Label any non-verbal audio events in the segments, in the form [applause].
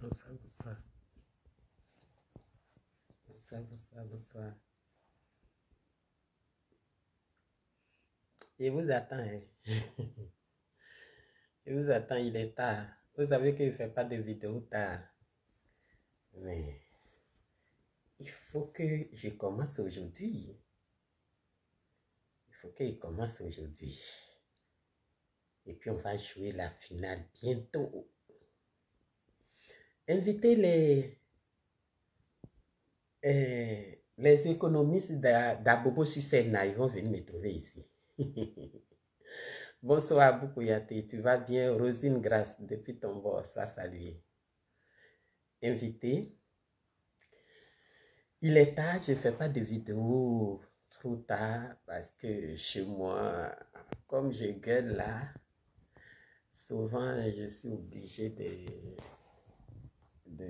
Bonsoir, bonsoir. Bonsoir, bonsoir, bonsoir. il vous attend hein? [laughs] il vous attend il est tard vous savez qu'il ne fait pas de vidéo tard mais il faut que je commence aujourd'hui il faut qu'il commence aujourd'hui et puis, on va jouer la finale bientôt. Invitez les, euh, les économistes d'Abobo sur Ils vont venir me trouver ici. [laughs] Bonsoir, Yate, Tu vas bien? Rosine Grasse, depuis ton bord, sois saluée. Invité. Il est tard, je ne fais pas de vidéo trop tard parce que chez moi, comme je gueule là, souvent je suis obligé de,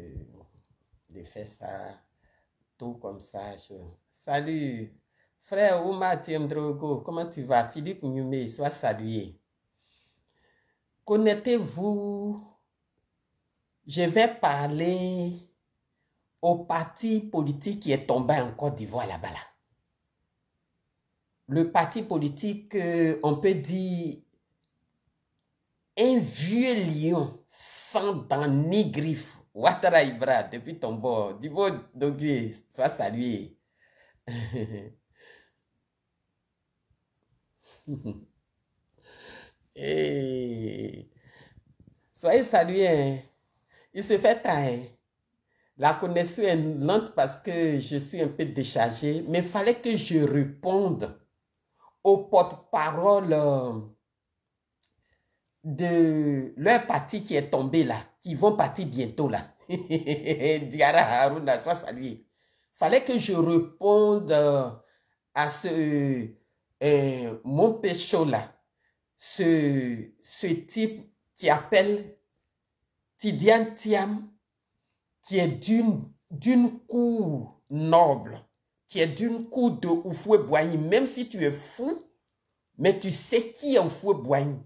de, faire ça tout comme ça. Salut, frère Ouma Tiemdrogo, comment tu vas? Philippe Nyume, sois salué. connaissez vous Je vais parler au parti politique qui est tombé en Côte d'Ivoire là-bas. Le parti politique, euh, on peut dire, un vieux lion sans dents ni griffes. Ouattara Ibra, depuis ton bord, du Dogui, sois salué. [laughs] Eh. Soyez salué. Hein. Il se fait tard. Hein. La connexion est lente parce que je suis un peu déchargé, mais il fallait que je réponde au porte-parole euh, de leur parti qui est tombé là, qui vont partir bientôt là. [laughs] Diara Haruna, sois salué. Fallait que je réponde euh, à ce euh, mon pécho là, ce, ce type qui appelle Tidian Tiam, qui est d'une d'une cour noble, qui est d'une cour de Oufoué Boigny, même si tu es fou, mais tu sais qui est Oufoué Boigny.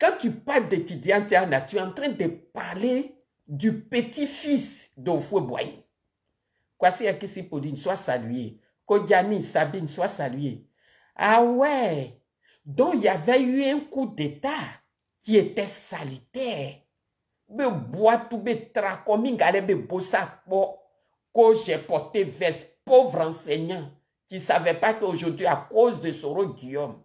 Quand tu parles d'étudiant tu es en train de parler du petit-fils d'Ofoué qui Kwasi Akisi Pauline soit salué. Kodiani Sabine soit salué. Ah ouais! Donc il y avait eu un coup d'État qui était salitaire. Mais tout be allait be bossa que j'ai porté vers pauvre enseignant qui savait pas qu'aujourd'hui à cause de Soro Guillaume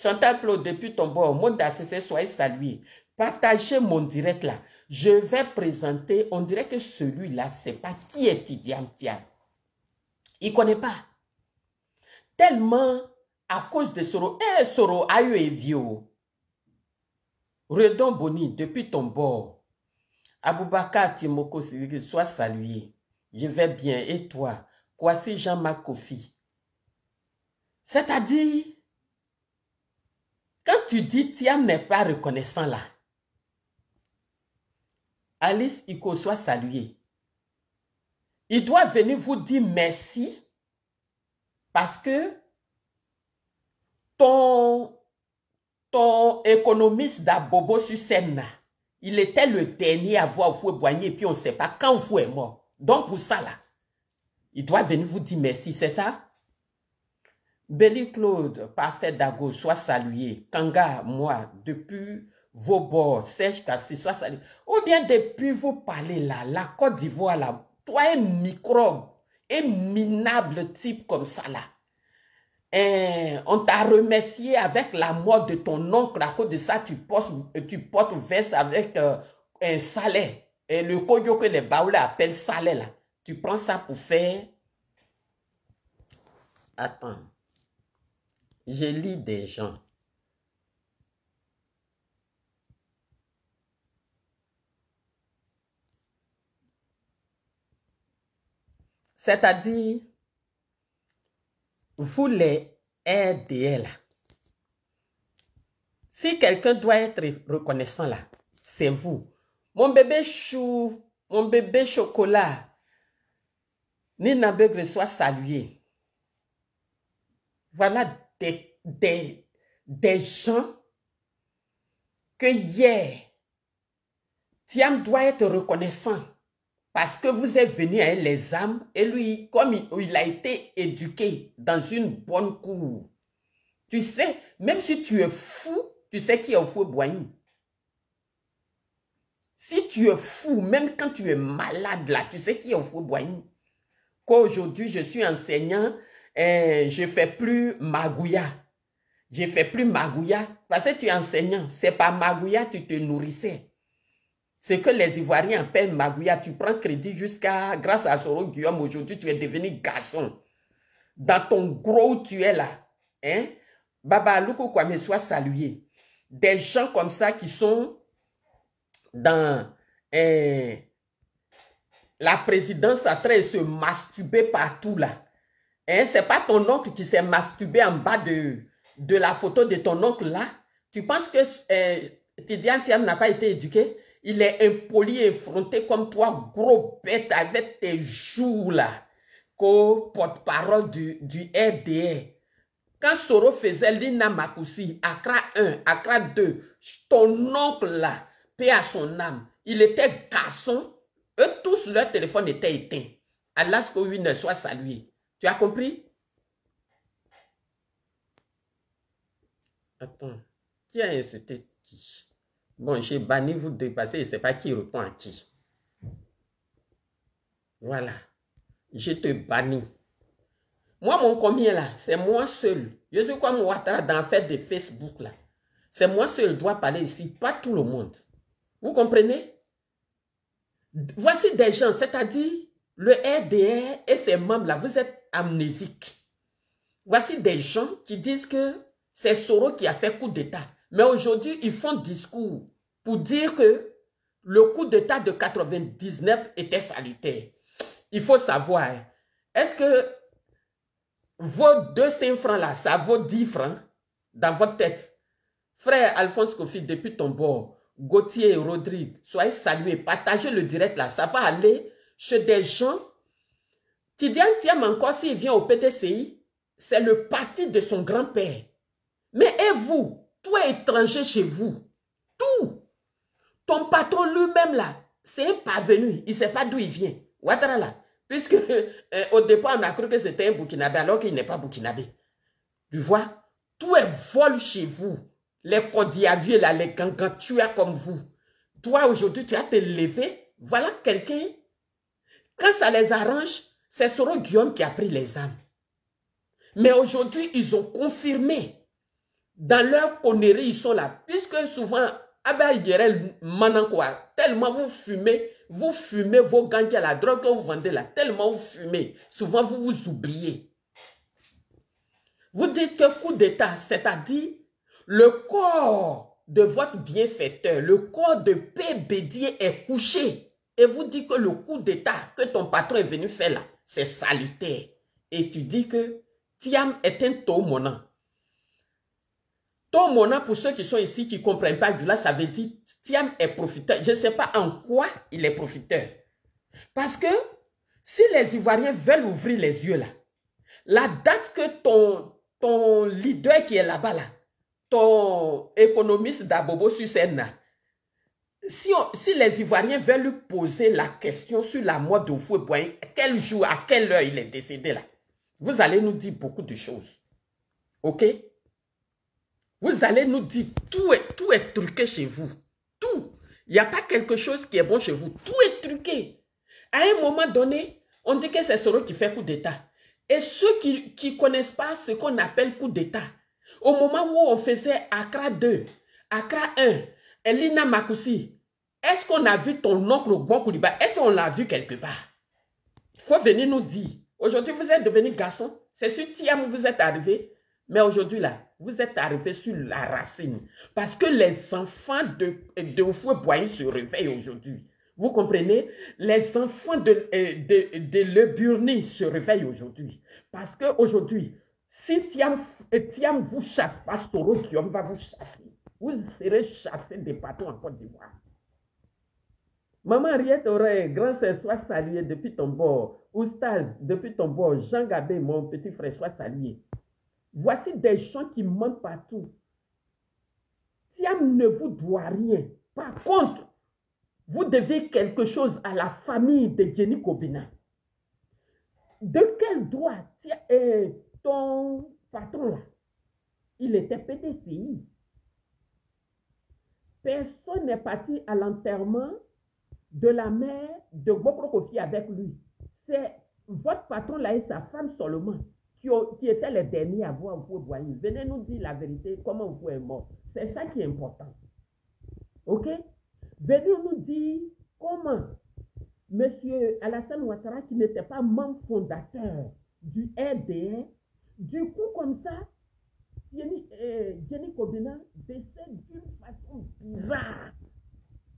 Chantal Claude, depuis ton bord, monde ACC, soyez salué. Partagez mon direct là. Je vais présenter, on dirait que celui-là, c'est pas qui est Tia. Il connaît pas. Tellement à cause de Soro. Eh, Soro, Ayo et vieux. Redon Boni, depuis ton bord. Aboubaka, Timoko, sois salué. Je vais bien. Et toi? Quoi c'est Jean-Marc C'est-à-dire, quand tu dis Tiam n'est pas reconnaissant là, Alice Iko soit salué. Il doit venir vous dire merci parce que ton, ton économiste d'Abobo Susemna, il était le dernier à voir Foué et puis on ne sait pas quand vous êtes mort. Donc pour ça là, il doit venir vous dire merci, c'est ça? Béli Claude, Parfait Dago, soit salué. Kanga, moi, depuis vos bords, Serge Kassi, soit salué. Ou bien depuis vous parlez là, la Côte d'Ivoire là, toi un microbe, un minable type comme ça là. Et eh, on t'a remercié avec la mort de ton oncle. À cause de ça, tu portes, tu portes veste avec euh, un salé. Et le kojo que les baoulés appellent salé là. Tu prends ça pour faire... Attends je lis des gens. C'est-à-dire, vous les rdl Si quelqu'un doit être reconnaissant là, c'est vous. Mon bébé chou, mon bébé chocolat, Nina Begre soit salué. Voilà des, des, gens que hier, Tiam doit être reconnaissant parce que vous êtes venu à hein, les âmes et lui, comme il, a été éduqué dans une bonne cour, tu sais, même si tu es fou, tu sais qui est fou boigne Si tu es fou, même quand tu es malade là, tu sais qui est fou boigne Qu'aujourd'hui, je suis enseignant je eh, je fais plus magouya. Je fais plus magouya. Parce que tu es enseignant. C'est pas magouya, tu te nourrissais. Ce que les Ivoiriens appellent magouya, tu prends crédit jusqu'à, grâce à Soro Guillaume, aujourd'hui, tu es devenu garçon. Dans ton gros, tu es là. Hein? Baba Luko Kwame soit salué. Des gens comme ça qui sont dans eh, la présidence à très se masturber partout là. Hein, Ce n'est pas ton oncle qui s'est masturbé en bas de, de la photo de ton oncle là. Tu penses que euh, Tiam n'a pas été éduqué? Il est impoli et effronté comme toi, gros bête, avec tes joues là, qu'au porte-parole du, Quand Soro faisait Lina Makoussi, Accra 1, Accra 2, ton oncle là, paix à son âme, il était garçon, eux tous, leur téléphone était éteint. Alors que ne soit salué. Tu as compris Attends, qui a insulté qui Bon, j'ai banni vous deux passer. je ne sais pas qui répond à qui. Voilà. Je te banni. Moi, mon combien là, c'est moi seul. Je suis comme Ouattara dans fait de Facebook là. C'est moi seul qui dois parler ici, pas tout le monde. Vous comprenez? Voici des gens, c'est-à-dire le RDR et ses membres là. Vous êtes amnésique. Voici des gens qui disent que c'est Soro qui a fait coup d'État. Mais aujourd'hui, ils font discours pour dire que le coup d'État de 99 était salutaire. Il faut savoir, est-ce que vos 200 francs là, ça vaut 10 francs dans votre tête Frère Alphonse Kofi, depuis ton bord, Gauthier et Rodrigue, soyez salués, partagez le direct là, ça va aller chez des gens Tidiane Thiam encore, s'il vient au PTCI, c'est le parti de son grand-père. Mais et vous, est étranger chez vous, tout, ton patron lui-même là, c'est pas parvenu, il ne sait pas d'où il vient. Ouattara là, puisque [laughs] euh, au départ on a cru que c'était un Burkinabé alors qu'il n'est pas Burkinabé. Tu vois, tout est vol chez vous. Les codiaviers là, les gangans, tu as comme vous. Toi aujourd'hui, tu as te levé, voilà quelqu'un. Quand ça les arrange, c'est Soro Guillaume qui a pris les âmes. Mais aujourd'hui, ils ont confirmé. Dans leur connerie, ils sont là. Puisque souvent, Abel Guérel quoi tellement vous fumez, vous fumez vos à la drogue que vous vendez là, tellement vous fumez. Souvent, vous vous oubliez. Vous dites que coup d'État, c'est-à-dire le corps de votre bienfaiteur, le corps de Pébédier est couché. Et vous dites que le coup d'État que ton patron est venu faire là, c'est salutaire. Et tu dis que Tiam est un Tomona. Tomona, pour ceux qui sont ici, qui ne comprennent pas là, ça veut dire Tiam est profiteur. Je ne sais pas en quoi il est profiteur. Parce que si les Ivoiriens veulent ouvrir les yeux là, la date que ton, ton leader qui est là-bas là, ton économiste d'Abobo Susena si, les Ivoiriens veulent lui poser la question sur la mort de à quel jour, à quelle heure il est décédé là, vous allez nous dire beaucoup de choses. OK Vous allez nous dire, tout est, tout est truqué chez vous. Tout. Il n'y a pas quelque chose qui est bon chez vous. Tout est truqué. À un moment donné, on dit que c'est Soro qui fait coup d'État. Et ceux qui ne connaissent pas ce qu'on appelle coup d'État, au moment où on faisait Accra 2, Accra 1, Elina Makoussi, est-ce qu'on a vu ton oncle Bon Kouliba Est-ce qu'on l'a vu quelque part Il faut venir nous dire. Aujourd'hui, vous êtes devenu garçon. C'est sur Tiam vous êtes arrivé. Mais aujourd'hui, là, vous êtes arrivé sur la racine. Parce que les enfants de, de Fouet se réveillent aujourd'hui. Vous comprenez Les enfants de, euh, de, Le Burni se réveillent aujourd'hui. Parce qu'aujourd'hui, si euh, Tiam, vous chasse, Pastoro Guillaume va vous chasser. Vous serez chassé des bateaux en Côte d'Ivoire. Maman Riette aurait grand sœur, sois saluée depuis ton bord. Oustaz, depuis ton bord. Jean Gabé, mon petit frère, sois salué. Voici des gens qui mentent partout. Siam ne vous doit rien. Par contre, vous devez quelque chose à la famille de Jenny Kobina. De quel droit est ton patron là Il était PTCI. Personne n'est parti à l'enterrement de la mère de Goprokofi avec lui. C'est votre patron là et sa femme seulement qui, qui étaient les derniers à voir vous voyez. Venez nous dire la vérité, comment vous est mort. C'est ça qui est important. OK? Venez nous dire comment Monsieur Alassane Ouattara, qui n'était pas membre fondateur du RDR, du coup, comme ça, Jenny, euh, Jenny Kobina décède d'une façon bizarre.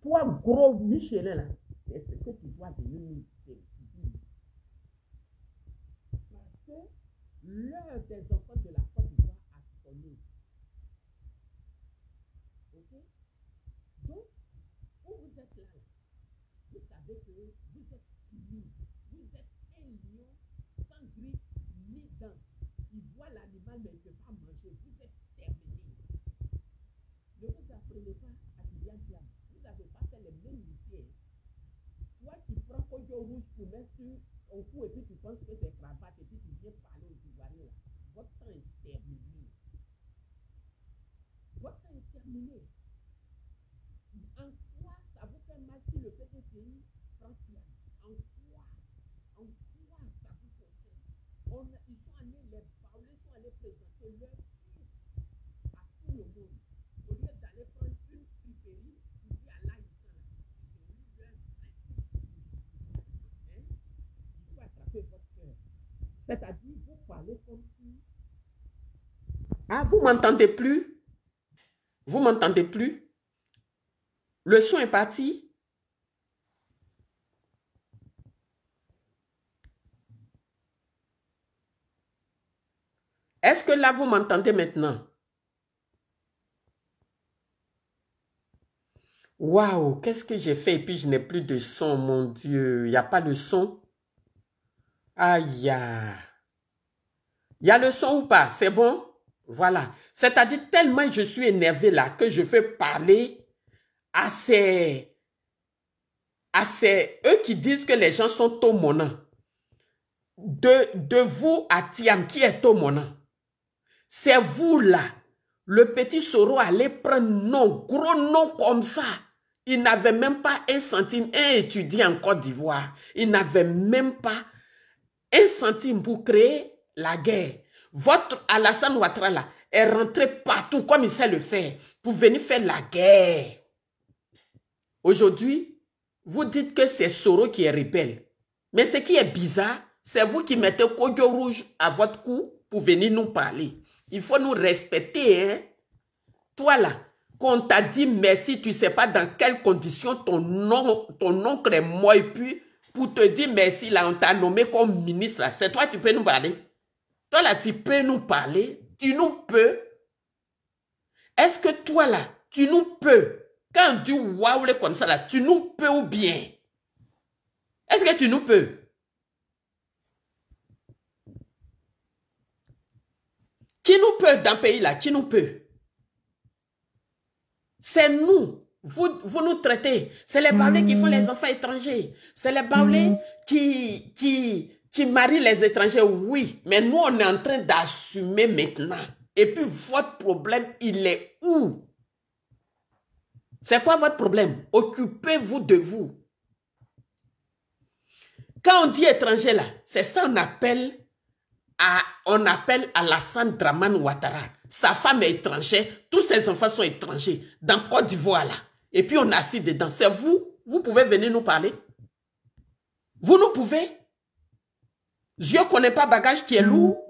Toi, gros Michelin, là, c'est ce que tu dois devenir. Parce que l'un des enfants de la Côte d'Ivoire a sonné. Ok? Donc, où vous êtes là, vous savez que vous rouge, tu mettre au cou et puis tu penses que c'est cravate et puis tu viens parler aux Ivoiriens là. Votre temps est terminé. Votre temps est terminé. En quoi ça vous fait mal si le PTCI vous Ah, vous m'entendez plus Vous m'entendez plus Le son est parti Est-ce que là, vous m'entendez maintenant Waouh, qu'est-ce que j'ai fait et puis je n'ai plus de son, mon Dieu. Il n'y a pas de son. Aïe. Il y a le son ou pas C'est bon Voilà. C'est-à-dire tellement je suis énervé là que je veux parler à ces... À ces... Eux qui disent que les gens sont au De, de vous à Tiam, qui est monant. C'est vous là. Le petit Soro allait prendre nom, gros nom comme ça. Il n'avait même pas un centime, un étudiant en Côte d'Ivoire. Il n'avait même pas un centime pour créer la guerre. Votre Alassane Ouattara est rentré partout comme il sait le faire pour venir faire la guerre. Aujourd'hui, vous dites que c'est Soro qui est rebelle. Mais ce qui est bizarre, c'est vous qui mettez Kogio Rouge à votre cou pour venir nous parler. Il faut nous respecter. Hein? Toi là, quand on t'a dit merci, tu sais pas dans quelles conditions ton, oncle, ton oncle est mort et puis pour te dire merci, là, on t'a nommé comme ministre, là. C'est toi, tu peux nous parler. Toi, là, tu peux nous parler. Tu nous peux. Est-ce que toi, là, tu nous peux? Quand tu dit comme ça, là, tu nous peux ou bien? Est-ce que tu nous peux? Qui nous peut dans le pays là Qui nous peut C'est nous. Vous, nous traitez. C'est les Baoulés qui font les mm. enfants étrangers. C'est les Baoulés mm. qui, qui, qui marient les étrangers, oui. Mais nous, on est en train d'assumer maintenant. Et puis, votre problème, il est où C'est quoi votre problème Occupez-vous de vous. Quand on dit étranger, là, c'est ça qu'on appelle à, on appelle Alassane Draman Ouattara. Sa femme est étrangère, tous ses enfants sont étrangers. Dans Côte d'Ivoire, là et puis on assis dedans. C'est vous, vous pouvez venir nous parler. Vous nous pouvez. Dieu connaît pas bagage qui est lourd.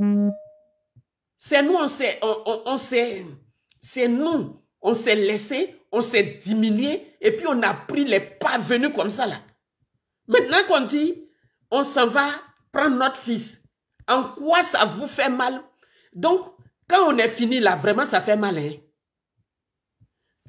C'est nous, on s'est, on, on c'est nous, on s'est laissé, on s'est diminué, et puis on a pris les pas venus comme ça là. Maintenant qu'on dit, on s'en va prendre notre fils. En quoi ça vous fait mal? Donc, quand on est fini là, vraiment, ça fait mal. Hein?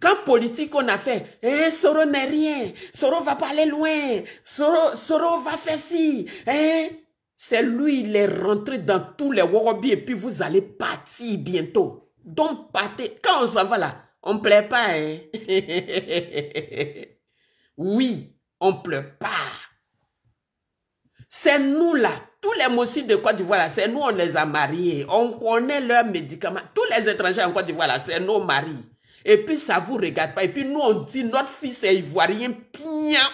Quand politique on a fait, eh, Soro n'est rien, Soro va pas aller loin, Soro, Soro va faire ci, eh. C'est lui, il est rentré dans tous les worobis et puis vous allez partir bientôt. Donc partez, quand on s'en va là, on ne plaît pas, hein. [laughs] oui, on ne pleure pas. C'est nous là, tous les moussis de Côte d'Ivoire, c'est nous, on les a mariés. On connaît leurs médicaments. Tous les étrangers en Côte d'Ivoire, c'est nos maris. Et puis ça vous regarde pas. Et puis nous on dit notre fils est ivoirien,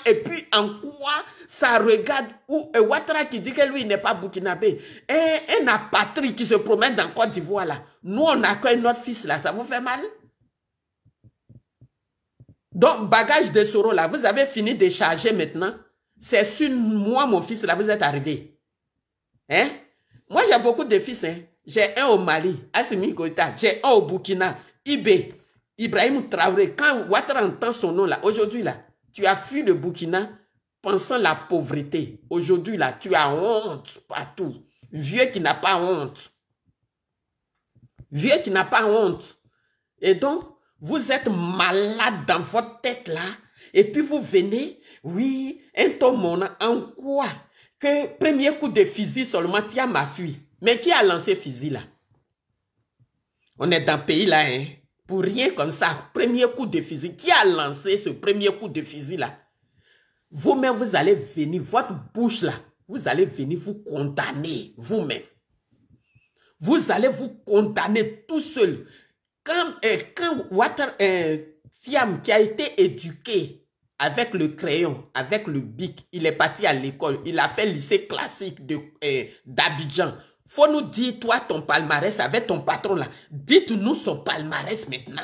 Et puis en quoi ça regarde où et Ouattara qui dit que lui il n'est pas burkinabé. Et un apatrie qui se promène dans Côte d'Ivoire là. Nous on accueille notre fils là, ça vous fait mal Donc bagage de Soro là, vous avez fini de charger maintenant. C'est sur moi mon fils là, vous êtes arrivé. Hein Moi j'ai beaucoup de fils hein. J'ai un au Mali, Assimi j'ai un au Burkina, Ibé, Ibrahim Traoré, quand Ouattara entend son nom là, aujourd'hui là, tu as fui le Burkina pensant la pauvreté. Aujourd'hui là, tu as honte partout. Vieux qui n'a pas honte. Vieux qui n'a pas honte. Et donc, vous êtes malade dans votre tête là. Et puis vous venez, oui, un mona, en quoi Que premier coup de fusil seulement, tu as ma fui. Mais qui a lancé fusil là On est dans le pays là, hein pour rien comme ça, premier coup de fusil, qui a lancé ce premier coup de fusil-là Vous-même, vous allez venir, votre bouche-là, vous allez venir vous condamner, vous-même. Vous allez vous condamner tout seul. Quand, eh, quand Water euh, qui a été éduqué avec le crayon, avec le bic, il est parti à l'école, il a fait lycée classique eh, d'Abidjan faut nous dire, toi, ton palmarès avec ton patron là. Dites-nous son palmarès maintenant.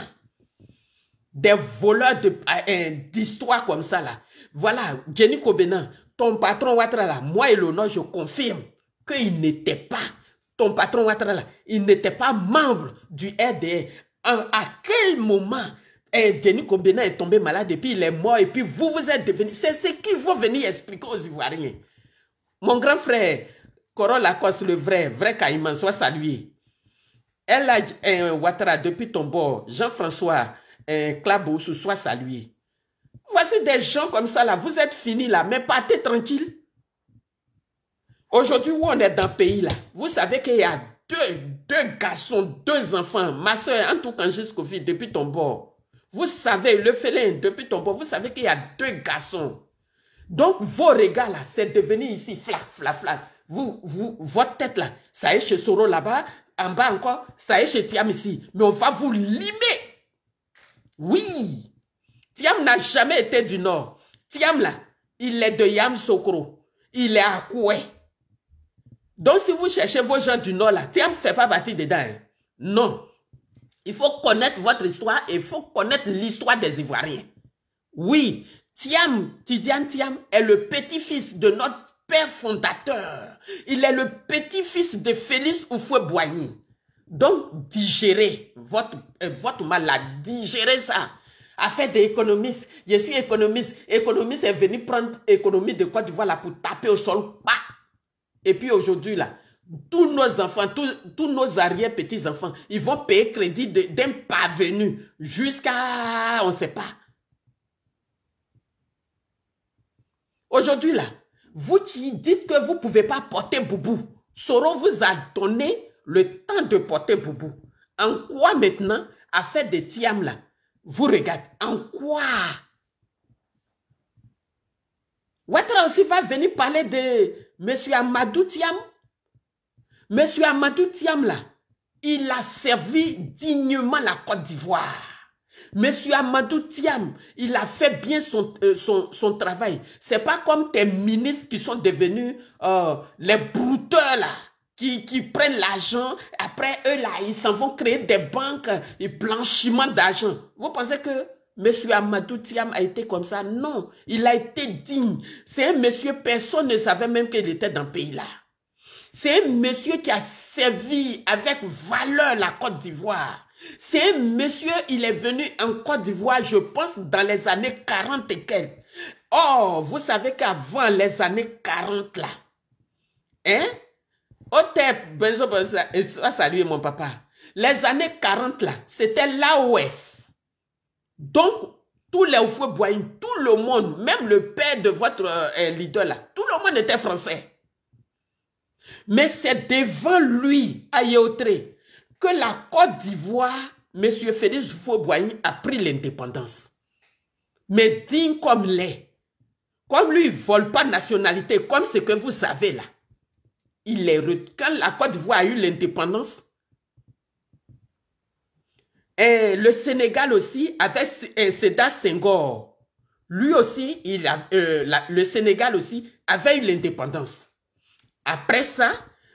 Des voleurs d'histoire de, euh, euh, comme ça là. Voilà, Jenny Kobena, ton patron Ouattara là, moi et l'honneur, je confirme qu'il n'était pas, ton patron Ouattara là, il n'était pas membre du RDR. À quel moment Denis euh, Kobena est tombé malade et puis il est mort et puis vous, vous êtes devenu... C'est ce qu'il faut venir expliquer aux Ivoiriens. Mon grand frère, Corolla Lacoste, le vrai, vrai Caïman, soit salué. Elle a un eh, Ouattara depuis ton bord, Jean-François, un eh, Clabou, soit salué. Voici des gens comme ça là, vous êtes finis là, mais partez tranquille. Aujourd'hui, où on est dans le pays là, vous savez qu'il y a deux, deux garçons, deux enfants, ma soeur en tout cas jusqu'au depuis ton bord. Vous savez, le félin depuis ton bord, vous savez qu'il y a deux garçons. Donc vos regards là, c'est devenu ici fla, fla, fla. Vous, votre tête là, ça est chez Soro là-bas, en bas encore, ça est chez Tiam ici. Mais on va vous limer. Oui. Tiam n'a jamais été du Nord. Tiam là, il est de Yam Sokro. Il est à Koué. Donc si vous cherchez vos gens du Nord là, Tiam ne fait pas partie dedans. Hein. Non. Il faut connaître votre histoire et il faut connaître l'histoire des Ivoiriens. Oui, Tiam, Tidian Tiam est le petit-fils de notre père fondateur. Il est le petit-fils de Félix Oufoué-Boigny. Donc, digérez votre, euh, votre malade, digérez ça. Affaire des économistes. Je suis économiste. Économiste est venu prendre économie de Côte d'Ivoire pour taper au sol. Bah! Et puis aujourd'hui, là, tous nos enfants, tous, tous nos arrière-petits-enfants, ils vont payer crédit d'un parvenu jusqu'à, on ne sait pas. Aujourd'hui, là, vous qui dites que vous ne pouvez pas porter boubou, Soro vous a donné le temps de porter boubou. En quoi maintenant, à faire des tiam là, vous regardez, en quoi Ouattara aussi va venir parler de M. Amadou Tiam. M. Amadou Tiam là, il a servi dignement la Côte d'Ivoire. Monsieur Amadou Tiam, il a fait bien son, euh, son, son travail. C'est pas comme tes ministres qui sont devenus euh, les brouteurs là. Qui, qui prennent l'argent, après eux là, ils s'en vont créer des banques et blanchiment d'argent. Vous pensez que Monsieur Amadou Thiam a été comme ça Non, il a été digne. C'est un monsieur, personne ne savait même qu'il était dans le pays là. C'est un monsieur qui a servi avec valeur la Côte d'Ivoire. C'est monsieur, il est venu en Côte d'Ivoire, je pense, dans les années 40 et quelques. Oh, vous savez qu'avant les années 40 là, hein? Au ça euh, saluer mon papa. Les années 40 là, c'était l'AOF. Donc, tous les Boyen, tout le monde, même le père de votre euh, leader là, tout le monde était français. Mais c'est devant lui, à que la Côte d'Ivoire, M. Félix Fauboigny a pris l'indépendance. Mais digne comme l'est, comme lui, il ne vole pas nationalité, comme ce que vous savez là. Il est Quand la Côte d'Ivoire a eu l'indépendance, et le Sénégal aussi, avait un euh, Sédat Senghor, lui aussi, il a, euh, le Sénégal aussi avait eu l'indépendance. Après ça,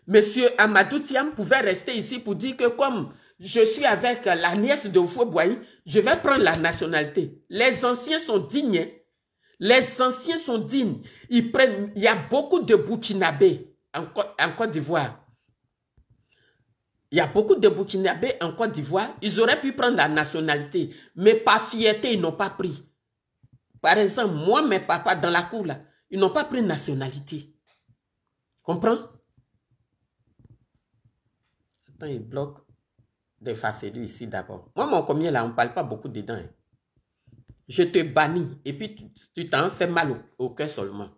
Monsieur Amadou Thiam pouvait rester ici pour dire que comme je suis avec la nièce de Oufoué je vais prendre la nationalité. Les anciens sont dignes. Les anciens sont dignes. Ils prennent, il y a beaucoup de Burkinabés en, en Côte d'Ivoire. Il y a beaucoup de Burkinabés en Côte d'Ivoire. Ils auraient pu prendre la nationalité, mais par fierté, ils n'ont pas pris. Par exemple, moi, mes papas, dans la cour, là, ils n'ont pas pris nationalité. Comprends il bloque des farfelus ici d'abord. Moi, mon combien là, on ne parle pas beaucoup dedans. Hein. Je te bannis et puis tu t'en fais mal au, cœur seulement.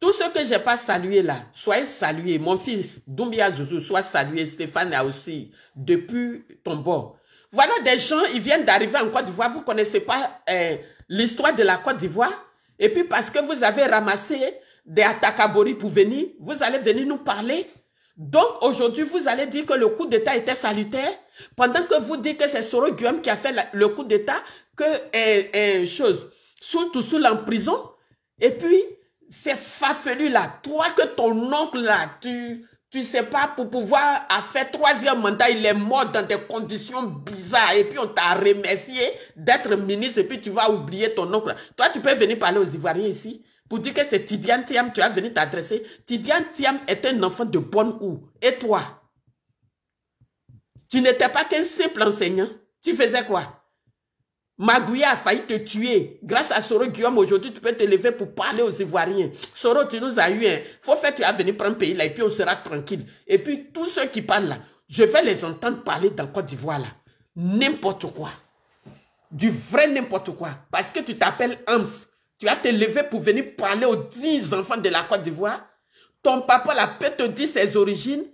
Tout ce que n'ai pas salué là, soyez salués. Mon fils Doumbia Zouzou, soit salué. Stéphane a aussi, depuis ton bord. Voilà des gens, ils viennent d'arriver en Côte d'Ivoire. Vous connaissez pas euh, l'histoire de la Côte d'Ivoire Et puis parce que vous avez ramassé des Bori pour venir, vous allez venir nous parler donc aujourd'hui, vous allez dire que le coup d'État était salutaire, pendant que vous dites que c'est Soro Guillaume qui a fait le coup d'État, que est euh, une euh, chose. chose, tout, sous en prison, et puis c'est fafelu, là, toi que ton oncle là, tu tu sais pas pour pouvoir à faire troisième mandat, il est mort dans des conditions bizarres et puis on t'a remercié d'être ministre et puis tu vas oublier ton oncle. Toi tu peux venir parler aux Ivoiriens ici pour dire que c'est Tidiane Thiam, tu as venu t'adresser. Tidiane Thiam est un enfant de bonne ou. Et toi Tu n'étais pas qu'un simple enseignant. Tu faisais quoi Magouya a failli te tuer. Grâce à Soro Guillaume, aujourd'hui, tu peux te lever pour parler aux Ivoiriens. Soro, tu nous as eu un. Hein. Faut faire, tu vas venir prendre pays là et puis on sera tranquille. Et puis, tous ceux qui parlent là, je vais les entendre parler dans Côte d'Ivoire là. N'importe quoi. Du vrai n'importe quoi. Parce que tu t'appelles Hams. Tu as te lever pour venir parler aux dix enfants de la Côte d'Ivoire. Ton papa, la paix te dit ses origines.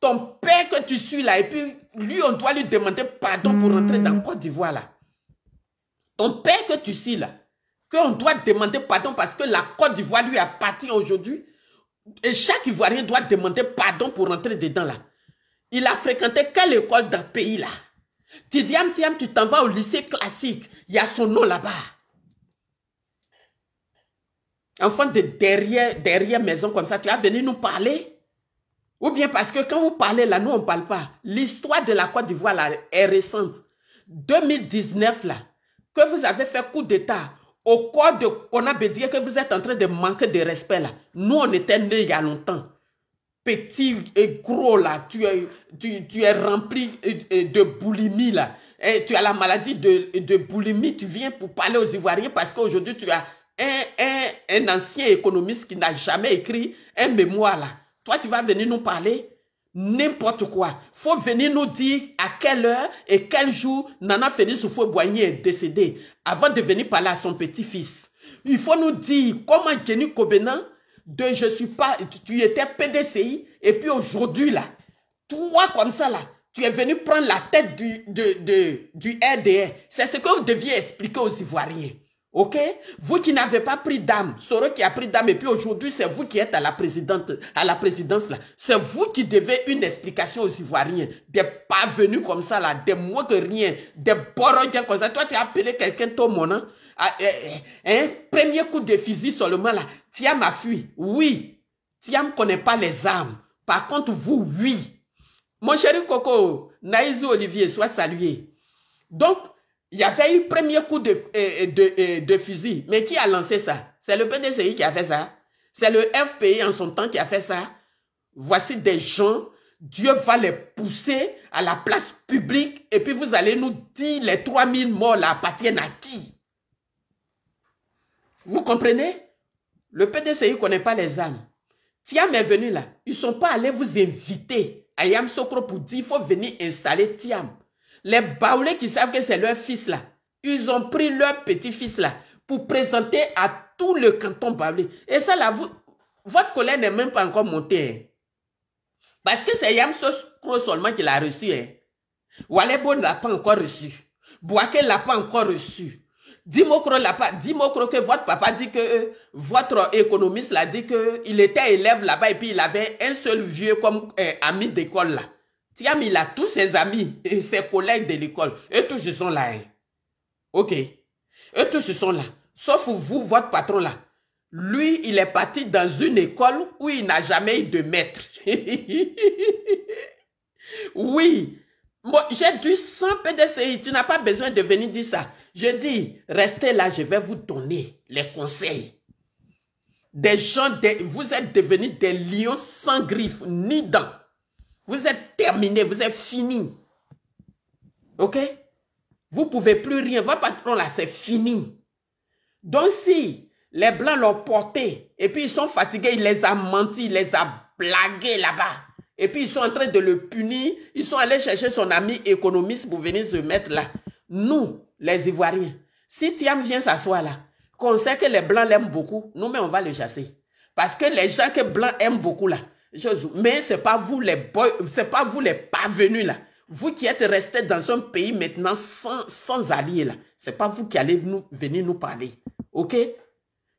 Ton père que tu suis là, et puis lui, on doit lui demander pardon pour rentrer dans la hmm. Côte d'Ivoire là. Ton père que tu suis là, qu'on doit demander pardon parce que la Côte d'Ivoire lui parti aujourd'hui. Et chaque Ivoirien doit demander pardon pour rentrer dedans là. Il a fréquenté quelle école dans le pays là Tidiam Tiam, tu t'en vas au lycée classique. Il y a son nom là-bas enfant de derrière, derrière maison comme ça, tu as venu nous parler Ou bien parce que quand vous parlez là, nous, on ne parle pas. L'histoire de la Côte d'Ivoire là est récente. 2019 là, que vous avez fait coup d'État au corps de dit que vous êtes en train de manquer de respect là. Nous, on était nés il y a longtemps. Petit et gros là, tu es, es rempli euh, euh, de boulimie là. Eh, tu as la maladie de, de boulimie, tu viens pour parler aux Ivoiriens parce qu'aujourd'hui tu as un, ancien économiste qui n'a jamais écrit un mémoire là. Toi, tu vas venir nous parler n'importe quoi. Faut venir nous dire à quelle heure et quel jour Nana Félix oufoué boigny est décédée avant de venir parler à son petit-fils. Il faut nous dire comment Jenny Kobenan de je suis pas tu étais PDCI et puis aujourd'hui là, toi comme ça là, tu es venu prendre la tête du de, de du RDR. C'est ce que vous deviez expliquer aux Ivoiriens. Ok Vous qui n'avez pas pris d'âme, Soro qui a pris d'âme, et puis aujourd'hui, c'est vous qui êtes à la, présidente, à la présidence là. C'est vous qui devez une explication aux Ivoiriens. Des pas venus comme ça là, des mots de rien, des borodiens comme ça. Toi, tu as appelé quelqu'un ton mon hein? hein? Premier coup de fusil seulement là. Tiam a fui. Oui. Tiam ne connaît pas les armes. Par contre, vous, oui. Mon chéri Coco, Naïzo Olivier, sois salué. Donc, il y avait eu premier coup euh, euh, euh, de, fusil. Mais qui a lancé ça C'est le PDCI qui a fait ça. C'est le FPI en son temps qui a fait ça. Voici des gens, Dieu va les pousser à la place publique et puis vous allez nous dire les 3000 morts là appartiennent à qui Vous comprenez Le PDCI ne connaît pas les âmes. Tiam est venu là. Ils ne sont pas allés vous inviter à Sokro pour dire il faut venir installer Tiam. Les Baoulés qui savent que c'est leur fils là, ils ont pris leur petit-fils là pour présenter à tout le canton Baoulé. Et ça là, votre colère n'est même pas encore montée. Hein. Parce que c'est Kro seulement qui l'a reçu. Hein. ne l'a pas encore reçu. Boaké ne l'a pas encore reçu. Dimokro l'a pas, Dimokro que votre papa dit que, euh, votre économiste l'a dit que il était élève là-bas et puis il avait un seul vieux comme euh, ami d'école là. Tiam, il a tous ses amis et ses collègues de l'école. Eux tous, ils sont là. Hein. OK. Eux tous, ils sont là. Sauf vous, votre patron là. Lui, il est parti dans une école où il n'a jamais eu de maître. [laughs] oui. j'ai dû sans PDCI. Tu n'as pas besoin de venir dire ça. Je dis, restez là, je vais vous donner les conseils. Des gens, vous êtes devenus des lions sans griffes, ni dents. Vous êtes terminé, vous êtes fini. OK Vous pouvez plus rien. Votre patron, là, c'est fini. Donc, si les Blancs l'ont porté et puis ils sont fatigués, il les a menti, il les a blagués là-bas. Et puis, ils sont en train de le punir. Ils sont allés chercher son ami économiste pour venir se mettre là. Nous, les Ivoiriens, si Thiam vient s'asseoir là, qu'on sait que les Blancs l'aiment beaucoup, nous, mais on va le chasser. Parce que les gens que Blancs aiment beaucoup là, mais c'est pas vous les c'est pas vous les parvenus là. Vous qui êtes restés dans un pays maintenant sans, sans alliés là. C'est pas vous qui allez venir nous parler. OK?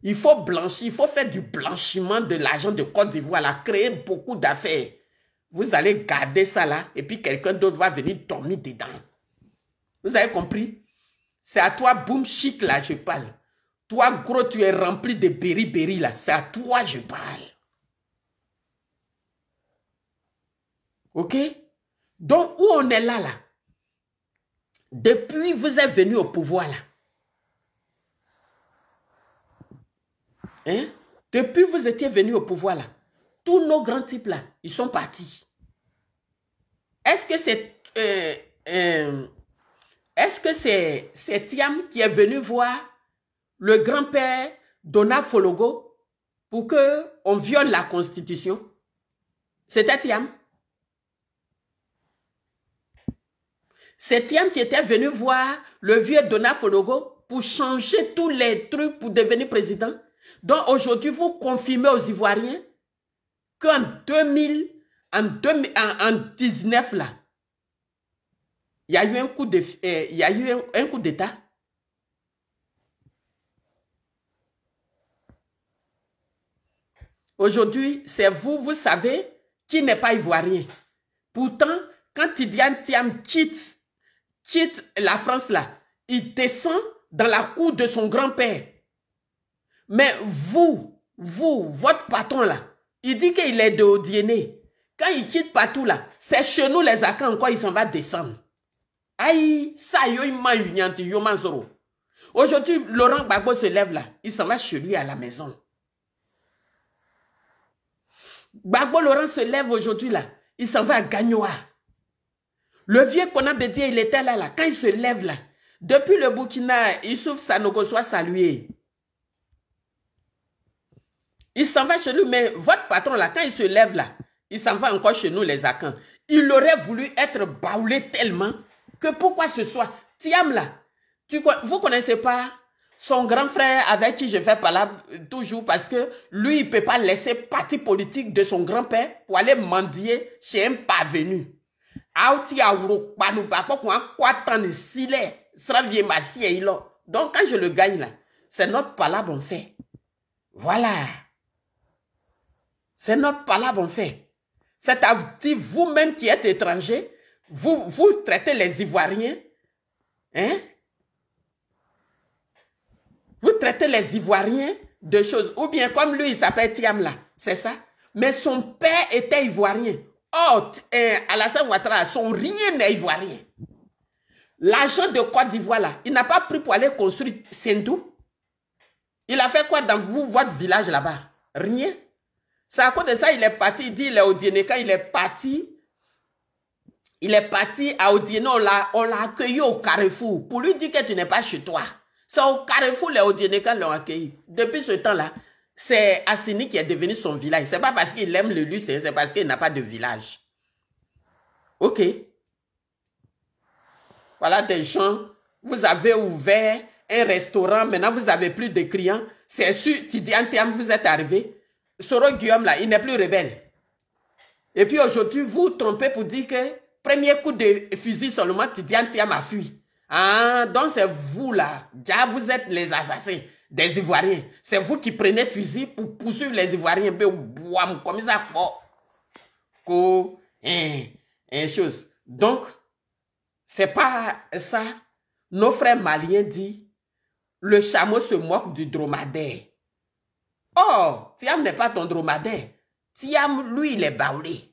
Il faut blanchir, il faut faire du blanchiment de l'argent de Côte d'Ivoire là, créer beaucoup d'affaires. Vous allez garder ça là et puis quelqu'un d'autre va venir dormir dedans. Vous avez compris? C'est à toi, boum chic là, je parle. Toi, gros, tu es rempli de beriberi là. C'est à toi, je parle. OK Donc, où on est là, là Depuis, vous êtes venu au pouvoir, là. Hein? Depuis vous étiez venu au pouvoir là, tous nos grands types là, ils sont partis. Est-ce que c'est euh, euh, est-ce que c'est Tiam qui est venu voir le grand-père Donald Fologo pour qu'on viole la constitution C'était Thiam. Septième qui était venu voir le vieux Donald Fologo pour changer tous les trucs pour devenir président. Donc aujourd'hui, vous confirmez aux Ivoiriens qu'en 2000, en, en, là, il y a eu un coup de, eh, y a eu un, coup d'État. Aujourd'hui, c'est vous, vous savez, qui n'est pas ivoirien. Pourtant, quand Tidiane Tiam quitte quitte la France là, il descend dans la cour de son grand-père. Mais vous, vous, votre patron là, il dit qu'il est de Odiené. Quand il quitte partout là, c'est chez nous les Akans quoi il s'en va descendre. Aïe, ça y Aujourd'hui, Laurent Gbagbo se lève là, il s'en va chez lui à la maison. Gbagbo Laurent se lève aujourd'hui là, il s'en va à Gagnoa. Le vieux a bédié, il était là, là, quand il se lève là. Depuis le Burkina, ça nous soit salué. Il s'en va chez lui, mais votre patron là, quand il se lève là, il s'en va encore chez nous les Akans. Il aurait voulu être baoulé tellement que pourquoi ce soit. Tiam là, tu, vous connaissez pas son grand frère avec qui je fais parler euh, toujours parce que lui, il peut pas laisser parti politique de son grand-père pour aller mendier chez un parvenu. Donc quand je le gagne là, c'est notre palabre en fait. Voilà. C'est notre palabre en fait. C'est à dire vous-même qui êtes étranger, vous, vous traitez les Ivoiriens. Hein? Vous traitez les Ivoiriens de choses. Ou bien comme lui, il s'appelle Là, C'est ça. Mais son père était Ivoirien. Hort et Alassane Ouattara, son rien n'est ivoirien. L'argent de Côte d'Ivoire, là, il n'a pas pris pour aller construire Sendou. Il a fait quoi dans vous, votre village là-bas Rien. C'est à cause de ça, il est parti, il dit, il est au Dieneka il est parti, il est parti à là, on l'a, accueilli au carrefour pour lui dire que tu n'es pas chez toi. C'est au carrefour les l'ont accueilli. Depuis ce temps-là, c'est Assini qui est devenu son village. C'est pas parce qu'il aime le luxe, hein, c'est parce qu'il n'a pas de village. OK. Voilà des gens. Vous avez ouvert un restaurant. Maintenant, vous n'avez plus de clients. C'est sûr, Tidian Tiam, vous êtes arrivé. Soro Guillaume, là, il n'est plus rebelle. Et puis aujourd'hui, vous, trompez pour dire que premier coup de fusil seulement, Tidian Tiam a fui. Ah, donc c'est vous là. vous êtes les assassins des Ivoiriens. C'est vous qui prenez fusil pour poursuivre les Ivoiriens. Ben, comme ça, fort. Hein, hein, chose. Donc, c'est pas ça. Nos frères maliens disent le chameau se moque du dromadaire. Oh, Tiam n'est pas ton dromadaire. Tiam, lui, il est baoulé.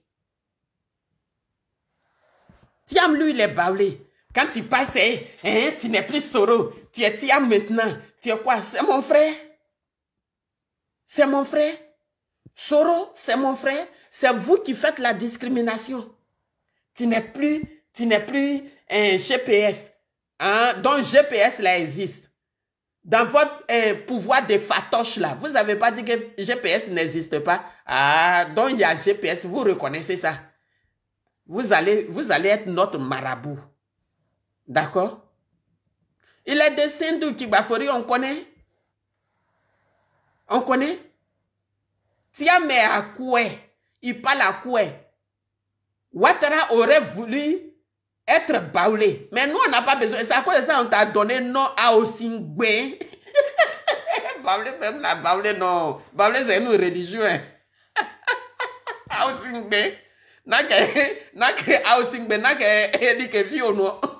Tiam, lui, il est baoulé. Quand tu passes, hein, hein tu n'es plus Soro. Tu es Tiam maintenant. Tu es quoi C'est mon frère. C'est mon frère. Soro, c'est mon frère. C'est vous qui faites la discrimination. Tu n'es plus, tu n'es plus un GPS. Hein? Donc GPS là existe. Dans votre euh, pouvoir de fatoche là, vous n'avez pas dit que GPS n'existe pas. Ah, donc il y a GPS, vous reconnaissez ça. Vous allez, vous allez être notre marabout. D'accord Ilè de Sintou ki Bafori, on konè? On konè? Tia mè akouè. I pal akouè. Ouatera orè voulou etre baoulè. Men nou an apap bezou. E sa kou de sa, an ta donè nou aosin bè. [laughs] Baoulè mè mè la baoulè nou. Baoulè se yon nou [laughs] redijouè. Aosin bè. Nake aosin bè. Nake edike fiyo nou.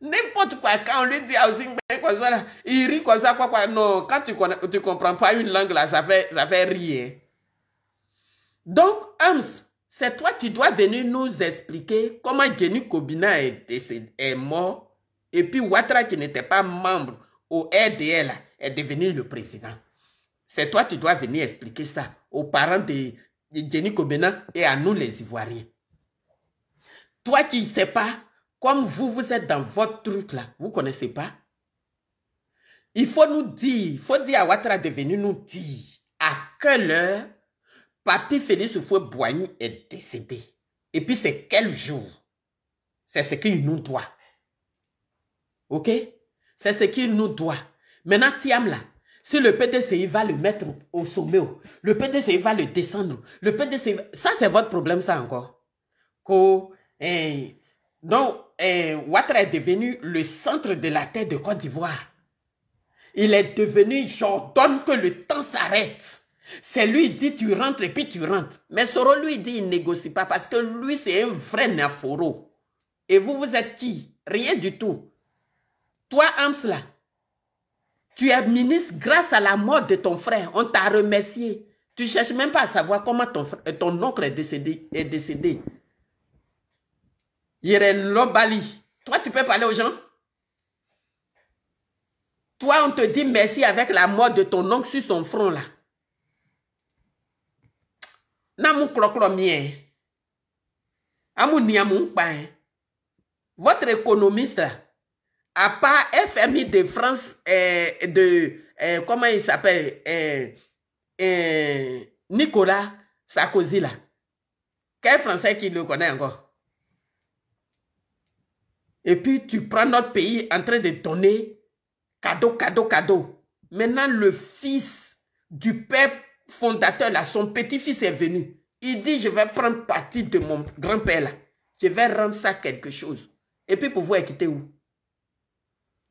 N'importe quoi, quand on lui dit housing, quoi ça, il rit comme ça, quoi, quoi. Non, quand tu ne comprends pas une langue, là, ça fait, ça fait rire. Donc, Hams, c'est toi, qui dois venir nous expliquer comment Jenny Kobina est, est mort et puis Ouattara, qui n'était pas membre au RDL, est devenu le président. C'est toi, qui dois venir expliquer ça aux parents de, de Jenny Kobina et à nous, les Ivoiriens. Toi qui ne sais pas comme vous, vous êtes dans votre truc là, vous ne connaissez pas. Il faut nous dire, il faut dire à Ouattara de venir nous dire à quelle heure Papy Félix Fouet boigny est décédé. Et puis c'est quel jour. C'est ce qu'il nous doit. OK C'est ce qu'il nous doit. Maintenant, Tiam là, si le PDCI va le mettre au sommet, le PDCI va le descendre, le PDCI... Ça, c'est votre problème, ça encore. Hein, donc, eh, Ouattara est devenu le centre de la terre de Côte d'Ivoire. Il est devenu, j'ordonne que le temps s'arrête. C'est lui qui dit tu rentres et puis tu rentres. Mais Soro lui dit il négocie pas parce que lui c'est un vrai Naforo. Et vous, vous êtes qui Rien du tout. Toi, Amsla, tu es ministre grâce à la mort de ton frère. On t'a remercié. Tu cherches même pas à savoir comment ton, oncle Est décédé. Lombali. Toi, tu peux parler aux gens? Toi, on te dit merci avec la mort de ton oncle sur son front, là. Namu mien. niamou, pain. Hein. Votre économiste, là, à part FMI de France, euh, de, euh, comment il s'appelle, euh, Nicolas Sarkozy, là. Quel Français qui le connaît encore? Et puis tu prends notre pays en train de donner cadeau, cadeau, cadeau. Maintenant, le fils du père fondateur, là, son petit-fils est venu. Il dit, je vais prendre partie de mon grand-père, Je vais rendre ça quelque chose. Et puis, pour vous quitter où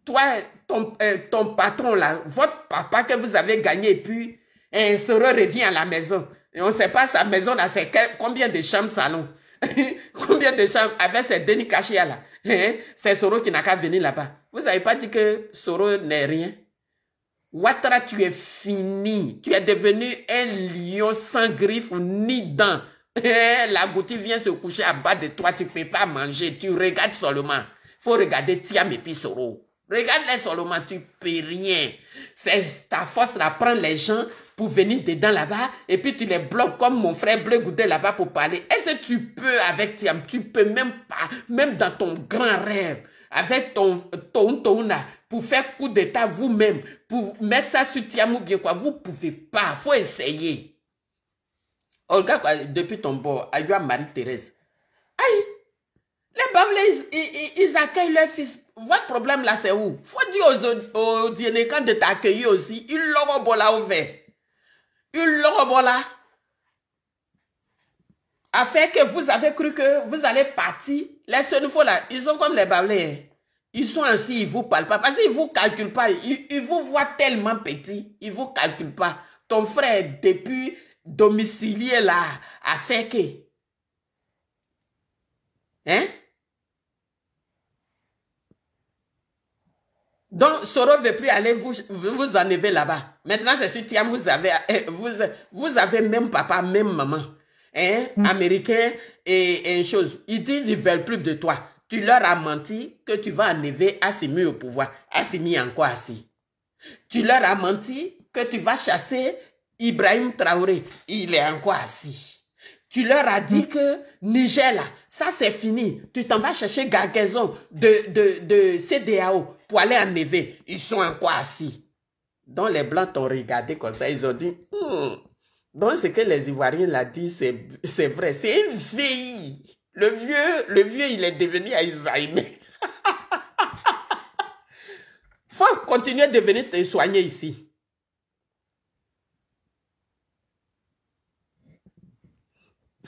Toi, ton, euh, ton, patron, là, votre papa que vous avez gagné, et puis, hein, se revient à la maison. Et on ne sait pas sa maison, c'est combien de chambres salon. [laughs] Combien de gens avaient ces Denis cachés là hein? C'est Soro qui n'a qu'à venir là-bas. Vous n'avez pas dit que Soro n'est rien Ouattara, tu es fini. Tu es devenu un lion sans griffes ni dents. [laughs] La goutte vient se coucher à bas de toi. Tu ne peux pas manger. Tu regardes seulement. faut regarder Tiam et puis Soro. Regarde-les seulement. Tu ne peux rien. C'est ta force d'apprendre les gens pour venir dedans là-bas et puis tu les bloques comme mon frère Bleu goudet là-bas pour parler. Est-ce que tu peux avec Tiam, tu peux même pas, même dans ton grand rêve, avec ton ton pour faire coup d'état vous-même, pour mettre ça sur Tiam ou bien quoi, vous pouvez pas, faut essayer. Olga, depuis ton bord, Marie-Thérèse. Aïe, les bables, ils, accueillent leur fils. Votre problème là, c'est où? Faut dire aux, aux, de t'accueillir aussi. Ils l'ont au là ouvert. Ulrobola a fait que vous avez cru que vous allez partir. Les Sonifos là, ils sont comme les bablés. Ils sont ainsi, ils vous parlent pas. Parce qu'ils vous calculent pas. Ils, vous voient tellement petit. Ils vous calculent pas. Ton frère, depuis domicilié là, a fait que. Hein? Donc, Soro veut plus aller vous, vous enlever là-bas. Maintenant, c'est sur tiens, vous avez, euh, vous, vous avez même papa, même maman. Hein, mm. américain et, une chose. Ils disent, ils veulent plus de toi. Tu leur as menti que tu vas enlever Assimi au pouvoir. en quoi assis. Tu leur as menti que tu vas chasser Ibrahim Traoré. Il est encore assis. Tu leur as dit que Niger, là, ça c'est fini. Tu t'en vas chercher Gargaison de, de, de CDAO pour aller enlever. Ils sont encore assis. Donc les Blancs t'ont regardé comme ça. Ils ont dit, hmm. donc ce que les Ivoiriens l'ont dit, c'est vrai. C'est une vieille. Le vieux, le vieux, il est devenu Alzheimer. [laughs] Faut continuer de venir te soigner ici.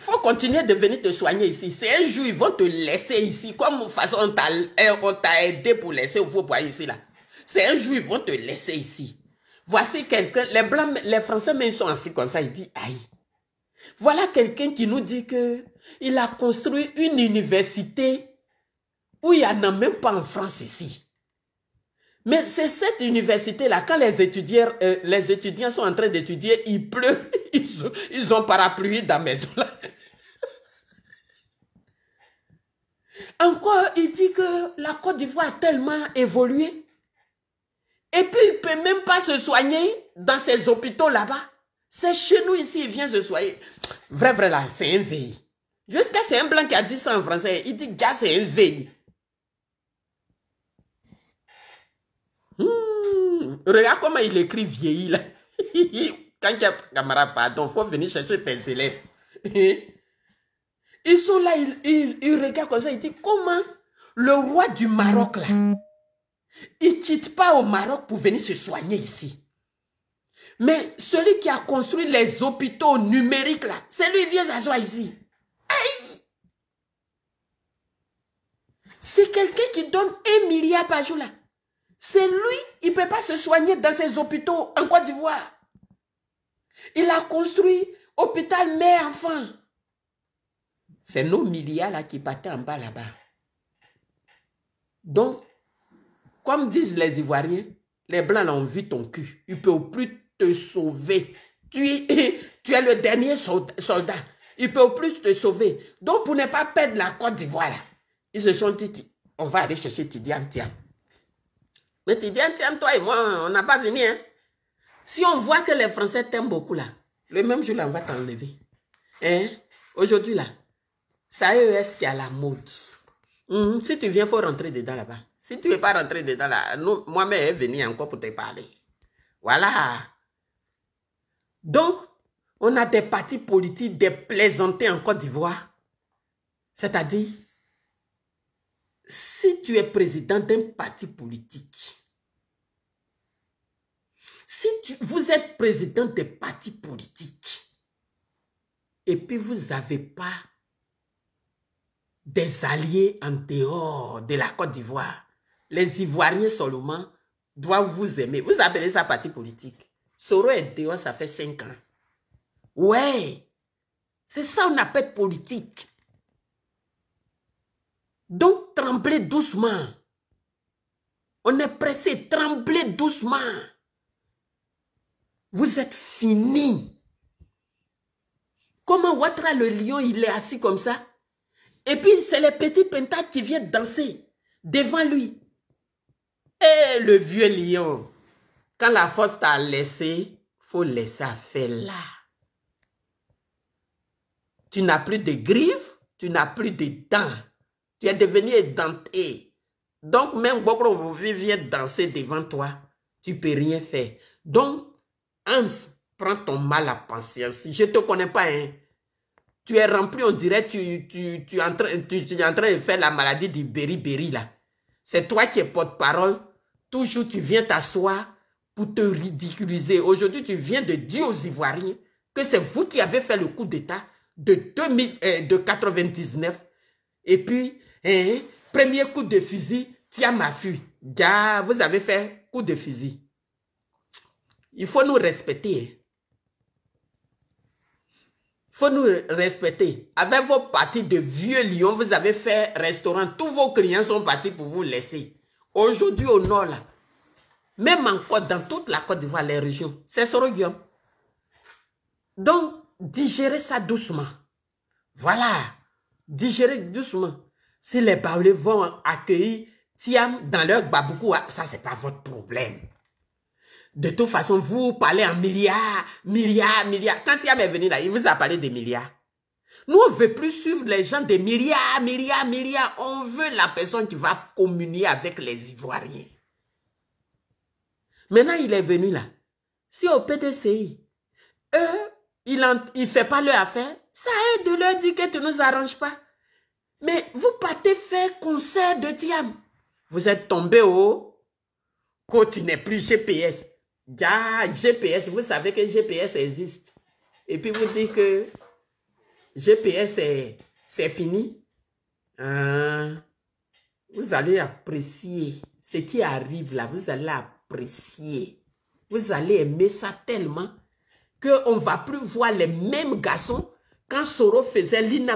faut continuer de venir te soigner ici. C'est un jour, ils vont te laisser ici. Comme on t'a aidé pour laisser vos poids ici, là. C'est un jour, ils vont te laisser ici. Voici quelqu'un, les les Français même sont assis comme ça, ils disent aïe. Voilà quelqu'un qui nous dit que il a construit une université où il n'y en a même pas en France ici. Mais c'est cette université-là, quand les étudiants, euh, les étudiants sont en train d'étudier, il pleut, [laughs] ils, ont parapluie dans la maison. Là. [laughs] Encore, il dit que la Côte d'Ivoire a tellement évolué. Et puis, il ne peut même pas se soigner dans ces hôpitaux là-bas. C'est chez nous ici, il vient se soigner. Vrai, vrai, là, c'est un VI. Jusqu'à c'est un blanc qui a dit ça en français. Il dit, gars, c'est un Regarde comment il écrit vieilli là. [laughs] Quand il y a camarade, pardon, faut venir chercher tes élèves. [laughs] Ils sont là, ils, ils, ils regardent comme ça, ils disent comment le roi du Maroc là, il ne quitte pas au Maroc pour venir se soigner ici. Mais celui qui a construit les hôpitaux numériques là, c'est lui qui vient s'asseoir ici. C'est quelqu'un qui donne un milliard par jour là. C'est lui, il ne peut pas se soigner dans ses hôpitaux en Côte d'Ivoire. Il a construit hôpital mère-enfant. C'est nos milliards là qui partaient en bas là-bas. Donc, comme disent les Ivoiriens, les Blancs l'ont vu ton cul. Ils ne peuvent plus te sauver. Tu, [laughs] tu es le dernier soldat. Ils ne peuvent plus te sauver. Donc, pour ne pas perdre la Côte d'Ivoire, ils se sont dit, on va aller chercher Tidiane Tiens. Mais tu viens, tiens, toi et moi, on n'a pas venu. Hein? Si on voit que les Français t'aiment beaucoup là, le même jour là, on va t'enlever. Hein? Aujourd'hui là, ça qu'il e qui a la mode. Mhm, si tu viens, il faut rentrer dedans là-bas. Si tu es pas rentré dedans là, moi-même est venu encore pour te parler. Voilà. Donc, on a des partis politiques, déplaisantés encore en Côte d'Ivoire. C'est-à-dire, si tu es président d'un parti politique, si vous êtes président des partis politiques et puis vous n'avez pas des alliés en dehors de la Côte d'Ivoire, les Ivoiriens seulement doivent vous aimer. Vous appelez ça parti politique. Soro est dehors, ça fait cinq ans. Ouais, c'est ça on appelle politique. Donc, tremblez doucement. On est pressé, tremblez doucement. Vous êtes fini. Comment Ouattara le lion, il est assis comme ça Et puis, c'est les petits pentas qui viennent danser devant lui. Et eh, le vieux lion, quand la force t'a laissé, faut laisser faire là. Tu n'as plus de griffes, tu n'as plus de dents. Tu es devenu denté, Donc, même Bokro vient danser devant toi. Tu peux rien faire. Donc, Hans, prends ton mal à patience. Je te connais pas, hein. Tu es rempli, on dirait, tu, tu, tu, es en train, tu, es en train de faire la maladie du beriberi, là. C'est toi qui es porte-parole. Toujours, tu viens t'asseoir pour te ridiculiser. Aujourd'hui, tu viens de dire aux Ivoiriens que c'est vous qui avez fait le coup d'État de, 1999. Euh, de Et puis, eh premier coup de fusil, tiens ma fille. Gars, vous avez fait coup de fusil. Il faut nous respecter. Hein. Il faut nous respecter. Avec vos parties de vieux lions, vous avez fait restaurant. Tous vos clients sont partis pour vous laisser. Aujourd'hui, au nord, là, même encore dans toute la Côte d'Ivoire, les régions, c'est ce Guillaume. Donc, digérez ça doucement. Voilà. Digérez doucement. Si les Baoulés vont accueillir Tiam dans leur Baboukou, ça, c'est pas votre problème. De toute façon, vous parlez en milliards, milliards, milliards. Quand Tiam est venu là, il vous a parlé des milliards. Nous, on veut plus suivre les gens des milliards, milliards, milliards. On veut la personne qui va communier avec les Ivoiriens. Maintenant, il est venu là. Si au PDCI, eux, il ne il fait pas leur affaire, ça aide de leur dire que tu ne nous arranges pas. Mais vous partez faire concert de Tiam. Vous êtes tombé au Quand tu n'es plus GPS. Ah, GPS, vous savez que GPS existe. Et puis vous dites que GPS c'est fini. Hein? vous allez apprécier ce qui arrive là. Vous allez apprécier. Vous allez aimer ça tellement qu'on ne va plus voir les mêmes garçons quand Soro faisait Lina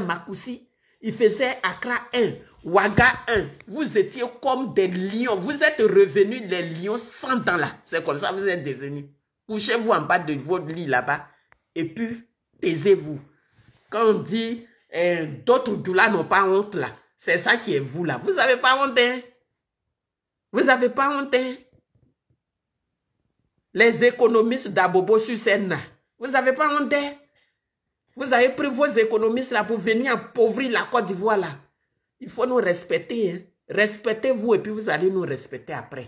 il faisait Accra 1, Ouaga 1. Vous étiez comme des lions. Vous êtes revenus des lions sans dents là. C'est comme ça que vous êtes devenus. Couchez-vous en bas de votre lit là-bas. Et puis, taisez-vous. Quand on dit hein, d'autres doulas n'ont pas honte là, c'est ça qui est vous là. Vous n'avez pas honte. Hein? Vous n'avez pas honte. Hein? Les économistes d'Abobo sur vous n'avez pas honte. Vous avez pris vos économistes là pour venir appauvrir la Côte d'Ivoire là. Il faut nous respecter. Hein. Respectez-vous et puis vous allez nous respecter après.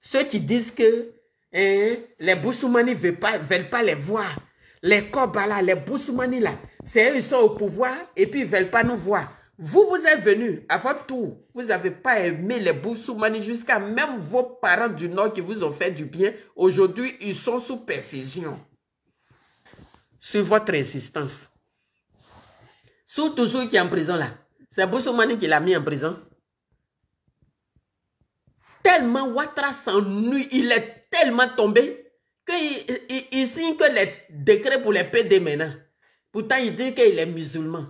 Ceux qui disent que hein, les Boussoumani ne veulent pas, pas les voir. Les Kobala, les Boussoumani là, c'est eux qui sont au pouvoir et puis ils ne veulent pas nous voir. Vous, vous êtes venus, avant tout, vous n'avez pas aimé les Boussoumani jusqu'à même vos parents du Nord qui vous ont fait du bien. Aujourd'hui, ils sont sous perfusion sur votre existence. Surtout ceux qui est en prison là. C'est Boussoumani qui l'a mis en prison. Tellement Ouattara s'ennuie, il est tellement tombé que il, signe que les décrets pour les PD maintenant. Pourtant, il dit qu'il est musulman.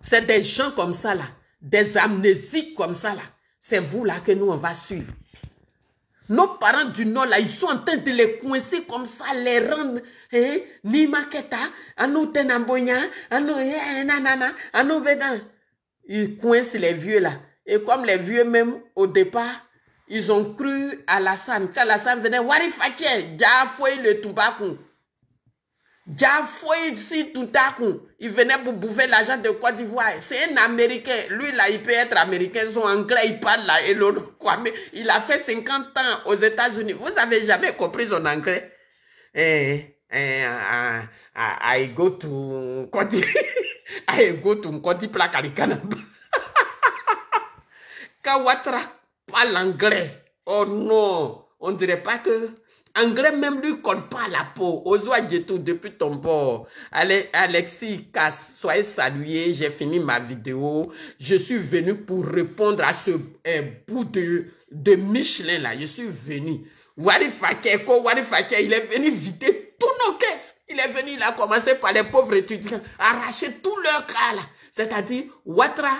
C'est des gens comme ça là, des amnésiques comme ça là. C'est vous là que nous on va suivre. Nos parents du Nord, là, ils sont en train de les coincer comme ça, les rendre. Hein, ni maqueta, anou hein. nanana, nous vedan. Eh, eh, ben, ils coincent les vieux là. Et comme les vieux même, au départ, ils ont cru à la Lassane. Quand Sam venait, ya Diafoy le Toubakou. Jafoui, ici tout à coup. Il venait pour bouffer l'argent de Côte d'Ivoire. C'est un Américain. Lui, là, il peut être Américain. Son anglais, il parle là. Et quoi. Mais il a fait 50 ans aux États-Unis. Vous avez jamais compris son anglais? Eh, eh, I, ah, ah, ah, I go to Côte [laughs] I go to Côte [laughs] Kawatra parle anglais. Oh non. On dirait pas que Anglais même lui colle pas la peau. Ozoa tout depuis ton port. Allez, Alexis soyez salué. J'ai fini ma vidéo. Je suis venu pour répondre à ce eh, bout de, de Michelin là. Je suis venu. Wari Wari il est venu vider tous nos caisses. Il est venu, il commencer par les pauvres étudiants, arracher tout leur cas là. C'est-à-dire, Ouattara,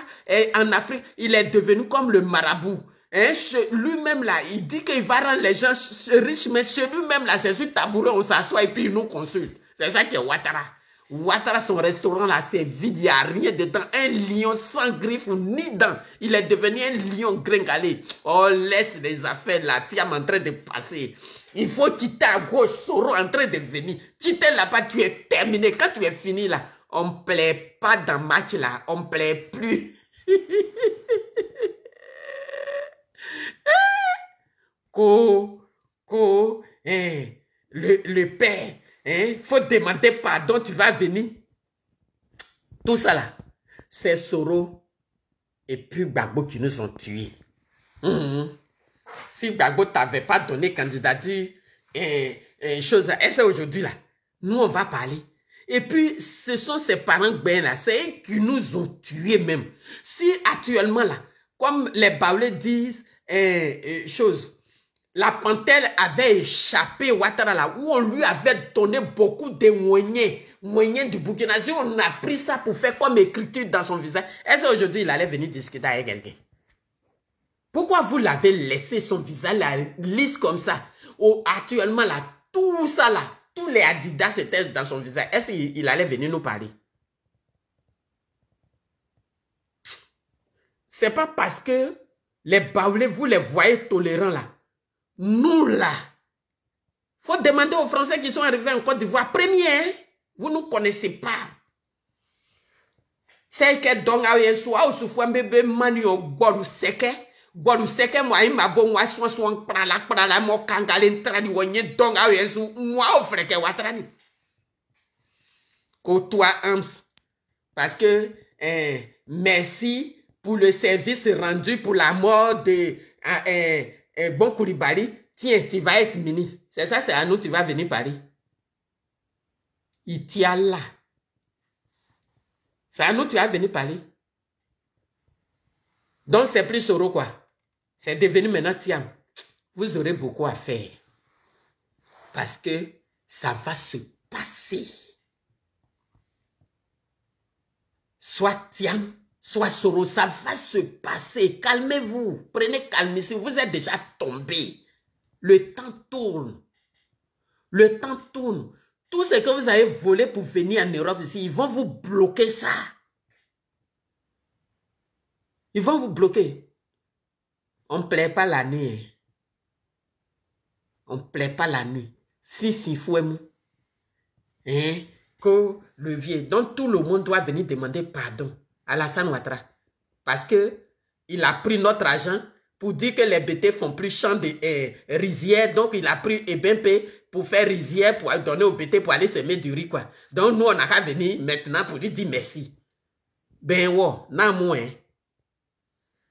en Afrique, il est devenu comme le marabout. Hein, lui-même là, il dit qu'il va rendre les gens riches, mais chez lui-même là, c'est suis tabouret, on s'assoit et puis il nous consulte. C'est ça qui est Ouattara. Ouattara, son restaurant là, c'est vide, il n'y a rien dedans. Un lion sans griffes ni dents. Il est devenu un lion gringalé. On oh, laisse les affaires là, Tiam en train de passer. Il faut quitter à gauche, Soro en train de venir. Quitter là-bas, tu es terminé. Quand tu es fini là, on ne plaît pas dans match là, on ne plaît plus. [laughs] Eh, le, père, hein, faut demander pardon, tu vas venir. Tout ça là, c'est Soro et puis Gbagbo qui nous ont tués. Hum, hum. Si Gbagbo t'avait pas donné candidature, et, eh, et eh, chose, c'est aujourd'hui là, nous on va parler. Et puis, ce sont ses parents ben là, qui nous ont tués même. Si actuellement là, comme les Baoulés disent, chose, la panthère avait échappé Ouattara où on lui avait donné beaucoup de moyens, moyens du Burkina Faso. On a pris ça pour faire comme écriture dans son visage. Est-ce qu'aujourd'hui, il allait venir discuter avec quelqu'un Pourquoi vous l'avez laissé son visage la lisse comme ça Ou Actuellement, là, tout ça là, tous les Adidas étaient dans son visage. Est-ce qu'il allait venir nous parler C'est pas parce que les baoulés, vous les voyez tolérants là nous, là, faut demander aux Français qui sont arrivés en Côte d'Ivoire. premier hein, vous nous connaissez pas. C'est que donc so awo sufua mi be mani o oh, gbɔlu seke gbɔlu seke mo ayi ma bon moi sɔnsɔn kparala kparala mo kangalé ntara ni wɔ donc à ye so ŋua o fɛrɛ que wa Hams parce que eh, merci pour le service rendu pour la mort de eh, eh, bon Koulibaly, tiens, tu vas être ministre. C'est ça, c'est à nous, tu vas venir Paris. Il tient là. C'est à nous, tu vas venir Paris. Donc, c'est plus Soro, quoi. C'est devenu maintenant Tiam. Vous aurez beaucoup à faire. Parce que ça va se passer. Soit Tiam, soit Soros, ça va se passer. Calmez-vous. Prenez calme. Si vous êtes déjà tombé, le temps tourne. Le temps tourne. Tout ce que vous avez volé pour venir en Europe ici, ils vont vous bloquer ça. Ils vont vous bloquer. On ne plaît pas la nuit. Hein. On ne plaît pas la nuit. Si, si, mou. Hein? Que le vieil. Donc tout le monde doit venir demander pardon. Alassane Ouattara. Parce que il a pris notre argent pour dire que les BT font plus champ de euh, rizière. Donc, il a pris EBMP pour faire rizière, pour donner aux BT pour aller semer du riz, quoi. Donc, nous, on a qu'à venir maintenant pour lui dire merci. Ben, wow, non, moi, hein.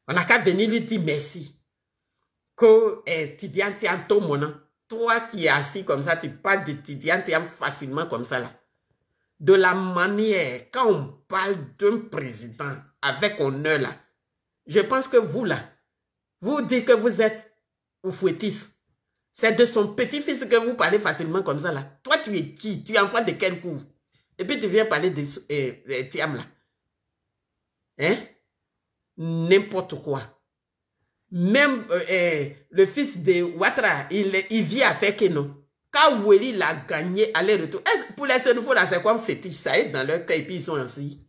On a qu'à venir lui dire merci. Que eh, Tidian tient ton toi qui es assis comme ça, tu parles de Tidian facilement comme ça, là de la manière, quand on parle d'un président avec honneur là, je pense que vous là, vous dites que vous êtes un fouettiste. C'est de son petit-fils que vous parlez facilement comme ça là. Toi, tu es qui Tu es enfant de quel coup Et puis tu viens parler de euh, euh là. Hein N'importe quoi. Même euh, euh, le fils de Ouattara, il, vit avec non quand l'a gagné, aller-retour. Pour les nouveaux là, c'est comme fétiche, ça est dans leur cœur ils sont ainsi.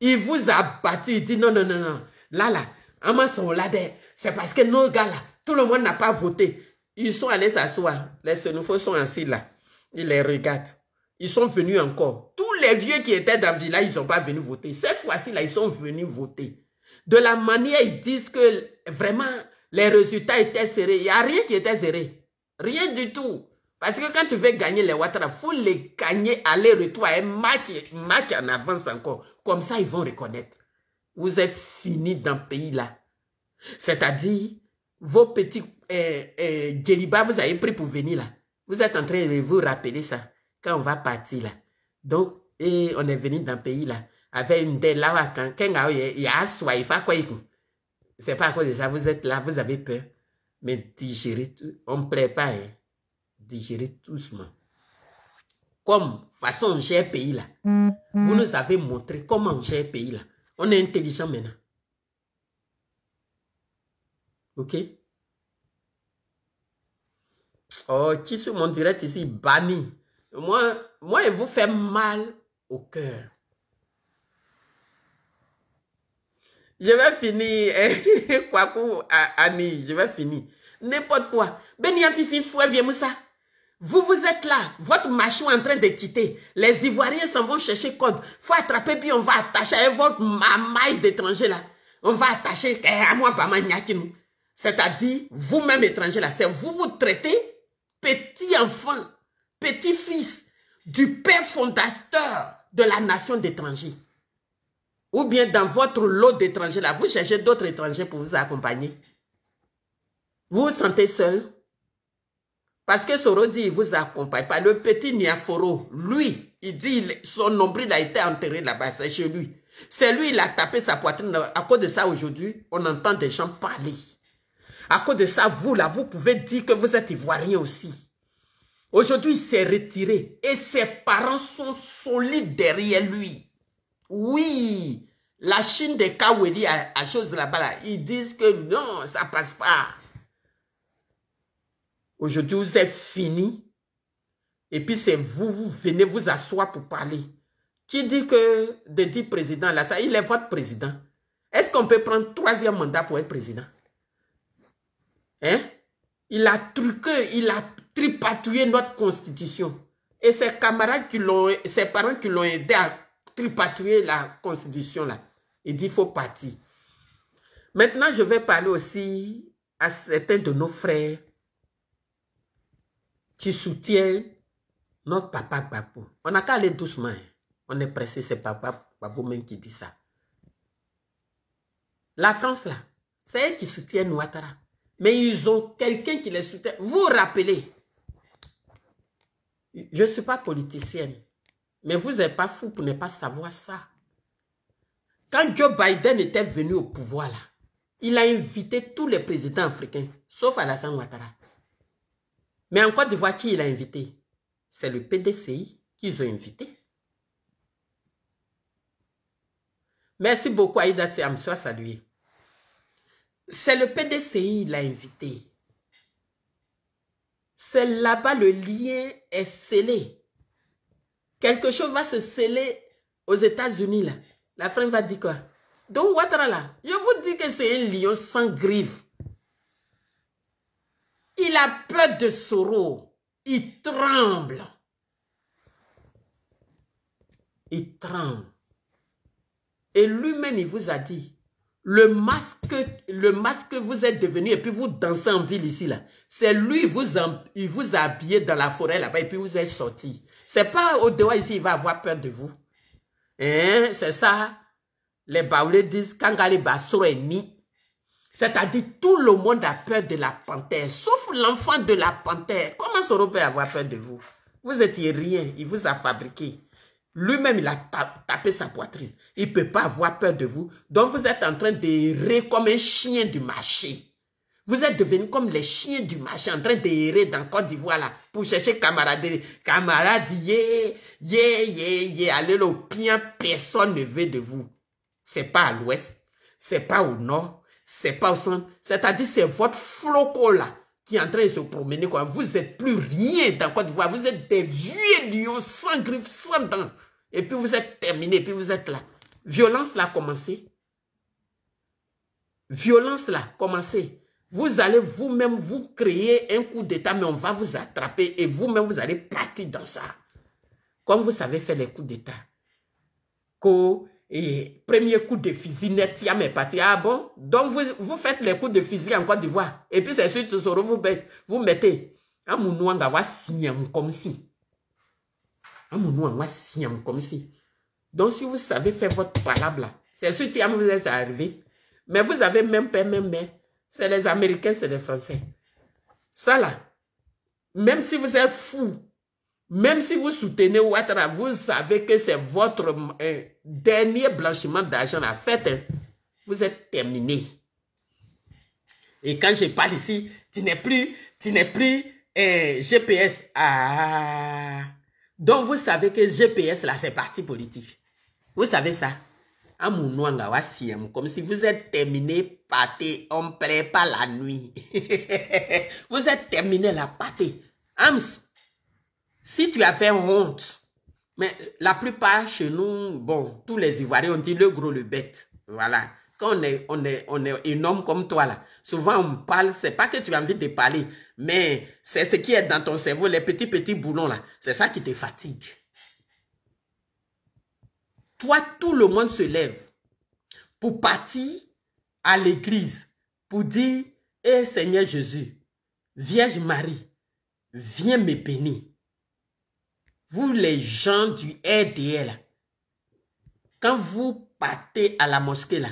Il vous a battu, il dit non, non, non, non. Là, là, sont là, c'est parce que nos gars là, tout le monde n'a pas voté. Ils sont allés s'asseoir. Les nouveaux sont ainsi là. Ils les regardent. Ils sont venus encore. Tous les vieux qui étaient dans le village, ils ont pas venu voter. Cette fois-ci, là, ils sont venus voter. De la manière, ils disent que vraiment, les résultats étaient serrés. Il n'y a rien qui était serré. Rien du tout. Parce que quand tu veux gagner les Ouattara, il faut les gagner aller-retour à un match, match en avance encore. Comme ça, ils vont reconnaître. Vous êtes fini dans le pays-là. C'est-à-dire, vos petits euh, euh vous avez pris pour venir là. Vous êtes en train de vous rappeler ça quand on va partir là. Donc, et on est venu dans le pays là avec une des là. il y a un C'est pas quoi, cause ça, vous êtes là, vous avez peur mais digérez, on ne plaît pas, hein? digérez doucement. Comme façon j'ai pays là, vous nous avez montré comment j'ai pays là. On est intelligent maintenant. Ok? Oh, qui sur mon direct ici banni. Moi, moi, il vous fait mal au cœur. Je vais finir. Kwaku, [laughs] Annie, je vais finir. N'importe quoi. Benia Fifi, Vous, vous êtes là. Votre machin est en train de quitter. Les Ivoiriens s'en vont chercher code. Faut attraper, puis on va attacher votre maille d'étranger là. On va attacher eh, à moi, pas C'est-à-dire, vous-même étranger là. C'est vous, vous traitez petit enfant, petit fils du père fondateur de la nation d'étranger ou bien dans votre lot d'étrangers là, vous cherchez d'autres étrangers pour vous accompagner. Vous vous sentez seul. Parce que Soro dit il vous accompagne pas. Le petit Niaforo, lui, il dit son nombril a été enterré là-bas, c'est chez lui. C'est lui, il a tapé sa poitrine. À cause de ça, aujourd'hui, on entend des gens parler. À cause de ça, vous, là, vous pouvez dire que vous êtes Ivoirien aussi. Aujourd'hui, il s'est retiré et ses parents sont solides derrière lui. Oui, la Chine des Kaweli a chose là-bas, ils disent que non, ça passe pas. Aujourd'hui, c'est fini. Et puis c'est vous, vous venez vous asseoir pour parler. Qui dit que de dit président là, ça, il est votre président. Est-ce qu'on peut prendre troisième mandat pour être président? Hein? Il a truqué, il a tripatouillé notre constitution. Et ses camarades qui l'ont, ses parents qui l'ont aidé à tripatouiller la constitution là. Il dit, faut partir. Maintenant, je vais parler aussi à certains de nos frères qui soutiennent notre papa Babou. On a qu'à aller doucement. Hein. On est pressé, c'est papa Babou même qui dit ça. La France, là, c'est elle qui soutient Ouattara. Mais ils ont quelqu'un qui les soutient. Vous rappelez, je ne suis pas politicienne. Mais vous n'êtes pas fou pour ne pas savoir ça. Quand Joe Biden était venu au pouvoir là, il a invité tous les présidents africains, sauf Alassane Ouattara. Mais en Côte d'Ivoire, qui il a invité C'est le PDCI qu'ils ont invité. Merci beaucoup, Aïda à salué. C'est le PDCI qui l'a invité. C'est là-bas le lien est scellé. Quelque chose va se sceller aux États-Unis là. La femme va dire quoi Donc Ouattara je vous dis que c'est un lion sans griffes. Il a peur de Soro. Il tremble. Il tremble. Et lui-même, il vous a dit, le masque, le masque que vous êtes devenu, et puis vous dansez en ville ici, là. C'est lui, vous, vous a habillé dans la forêt là-bas, et puis vous êtes sorti. C'est pas au dehors ici, il va avoir peur de vous. Hein? C'est ça. Les Baoulés disent Kangali Basso est C'est-à-dire tout le monde a peur de la panthère, sauf l'enfant de la panthère. Comment Soro peut avoir peur de vous Vous étiez rien, il vous a fabriqué. Lui-même, il a tapé sa poitrine. Il ne peut pas avoir peur de vous. Donc, vous êtes en train d'errer comme un chien du marché. Vous êtes devenus comme les chiens du marché en train d'errer dans Côte d'Ivoire là pour chercher camaraderie. Camarade, yé, yé, yé, yé. Allez le pire, personne ne veut de vous. C'est pas à l'ouest, c'est pas au nord, c'est pas au centre. C'est-à-dire c'est votre floco là qui est en train de se promener. Quoi. Vous n'êtes plus rien dans Côte d'Ivoire. Vous êtes des vieux lions sans griffes, sans dents. Et puis vous êtes terminé, puis vous êtes là. Violence là, commencé. Violence là, commencé. Vous allez vous-même vous créer un coup d'État, mais on va vous attraper et vous-même vous allez partir dans ça. Comme vous savez faire les coups d'État. Et premier coup de fusil net, y a mes Ah bon? Donc vous, vous faites les coups de fusil en Côte d'Ivoire. Et puis c'est sûr que vous, vous mettez. Un comme si. Un comme si. Donc si vous savez faire votre palabre là, c'est sûr que vous êtes arrivé. Mais vous avez même peur. même, mais c'est les Américains, c'est les Français. Ça là, même si vous êtes fou, même si vous soutenez Ouattara, vous savez que c'est votre euh, dernier blanchiment d'argent à fête. Hein. Vous êtes terminé. Et quand je parle ici, tu n'es plus, tu n'es plus euh, GPS. Ah. Donc vous savez que GPS là, c'est parti politique. Vous savez ça comme si vous êtes terminé pâté, on prépare la nuit. [laughs] vous êtes terminé la pâté. si tu as fait honte, mais la plupart chez nous, bon, tous les Ivoiriens ont dit le gros, le bête. Voilà. Quand on est, on est, on est un homme comme toi là, souvent on parle, c'est pas que tu as envie de parler, mais c'est ce qui est dans ton cerveau, les petits, petits boulons là. C'est ça qui te fatigue. Toi, tout le monde se lève pour partir à l'église, pour dire, Eh, Seigneur Jésus, Vierge Marie, viens me bénir. Vous les gens du RDL, quand vous partez à la mosquée là,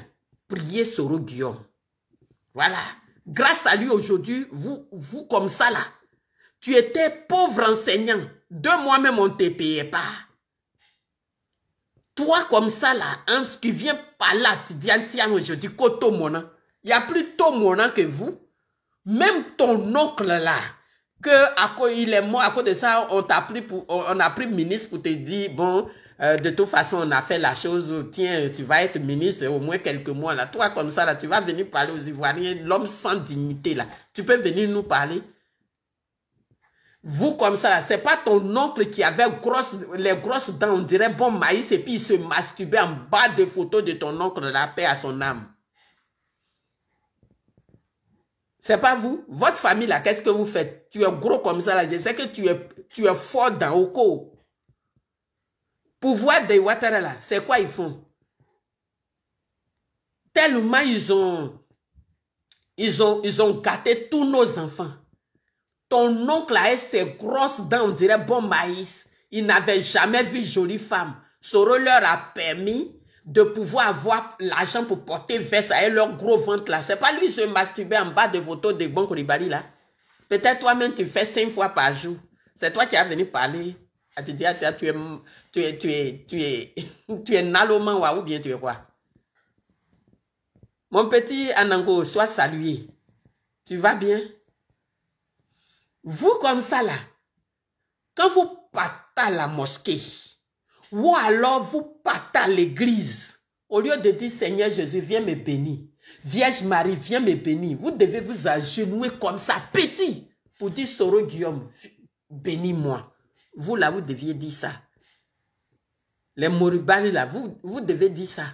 priez sur Guillaume. Voilà. Grâce à lui aujourd'hui, vous, vous comme ça là, tu étais pauvre enseignant. deux mois même on ne te payait pas. Toi, comme ça, là, un hein, qui vient par là, hein, Tidian dis, Koto Mona, il y a plus mona que vous. Même ton oncle, là, que à il est mort, à cause de ça, on t'a pris on a pris ministre pour te dire, bon, euh, de toute façon, on a fait la chose, tiens, tu vas être ministre au moins quelques mois, là. Toi, comme ça, là, tu vas venir parler aux Ivoiriens, l'homme sans dignité, là. Tu peux venir nous parler. Vous comme ça, c'est pas ton oncle qui avait grosse, les grosses dents, on dirait bon maïs, et puis il se masturbait en bas de photos de ton oncle, la paix à son âme. C'est pas vous. Votre famille, là, qu'est-ce que vous faites Tu es gros comme ça, là. Je sais que tu es, tu es fort dans Oko. Pour voir des là, c'est quoi ils font Tellement ils ont, ils ont, ils ont gâté tous nos enfants. Ton oncle a ses grosses dents, on dirait bon maïs. Il n'avait jamais vu jolie femme. Soro leur a permis de pouvoir avoir l'argent pour porter vers elle leur gros ventre là. C'est pas lui se masturber en bas de vos de bon Ribali là. Peut-être toi-même tu fais cinq fois par jour. C'est toi qui as venu parler. À ah, te ah, tu es, tu es, tu es, tu [laughs] tu es naloman ah, ou bien tu es quoi. Mon petit Anango, sois salué. Tu vas bien? Vous comme ça là, quand vous partez à la mosquée, ou alors vous partez à l'église, au lieu de dire Seigneur Jésus, viens me bénir. Vierge Marie, viens me bénir. Vous devez vous agenouiller comme ça, petit, pour dire Soro Guillaume, bénis-moi. Vous là, vous deviez dire ça. Les moribandes là, vous, vous devez dire ça.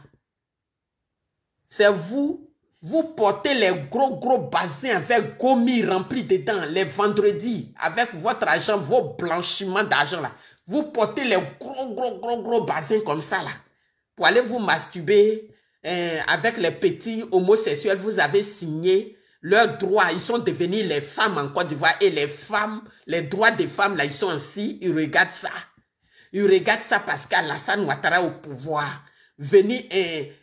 C'est vous vous portez les gros gros bassins avec gommis remplis dedans les vendredis avec votre argent, vos blanchiments d'argent là. Vous portez les gros gros gros gros bassins comme ça là. Pour aller vous masturber hein, avec les petits homosexuels, vous avez signé leurs droits. Ils sont devenus les femmes en Côte d'Ivoire et les femmes, les droits des femmes là, ils sont ainsi, ils regardent ça. Ils regardent ça parce qu'Alassane Ouattara au pouvoir. Venir hein, et...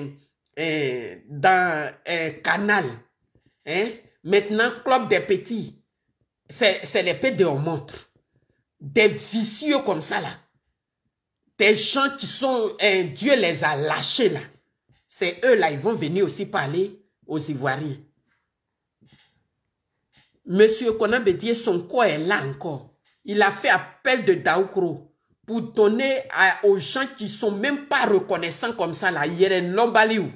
Hein, dans un Canal. Hein? Maintenant, Club des Petits. C'est les pédés, on montre. Des vicieux comme ça, là. Des gens qui sont... Dieu les a lâchés, là. C'est eux, là, ils vont venir aussi parler aux Ivoiriens. Monsieur Konabedier, son corps est là encore. Il a fait appel de Daoukro pour donner aux gens qui sont même pas reconnaissants comme ça, là, Yeren Lombaliou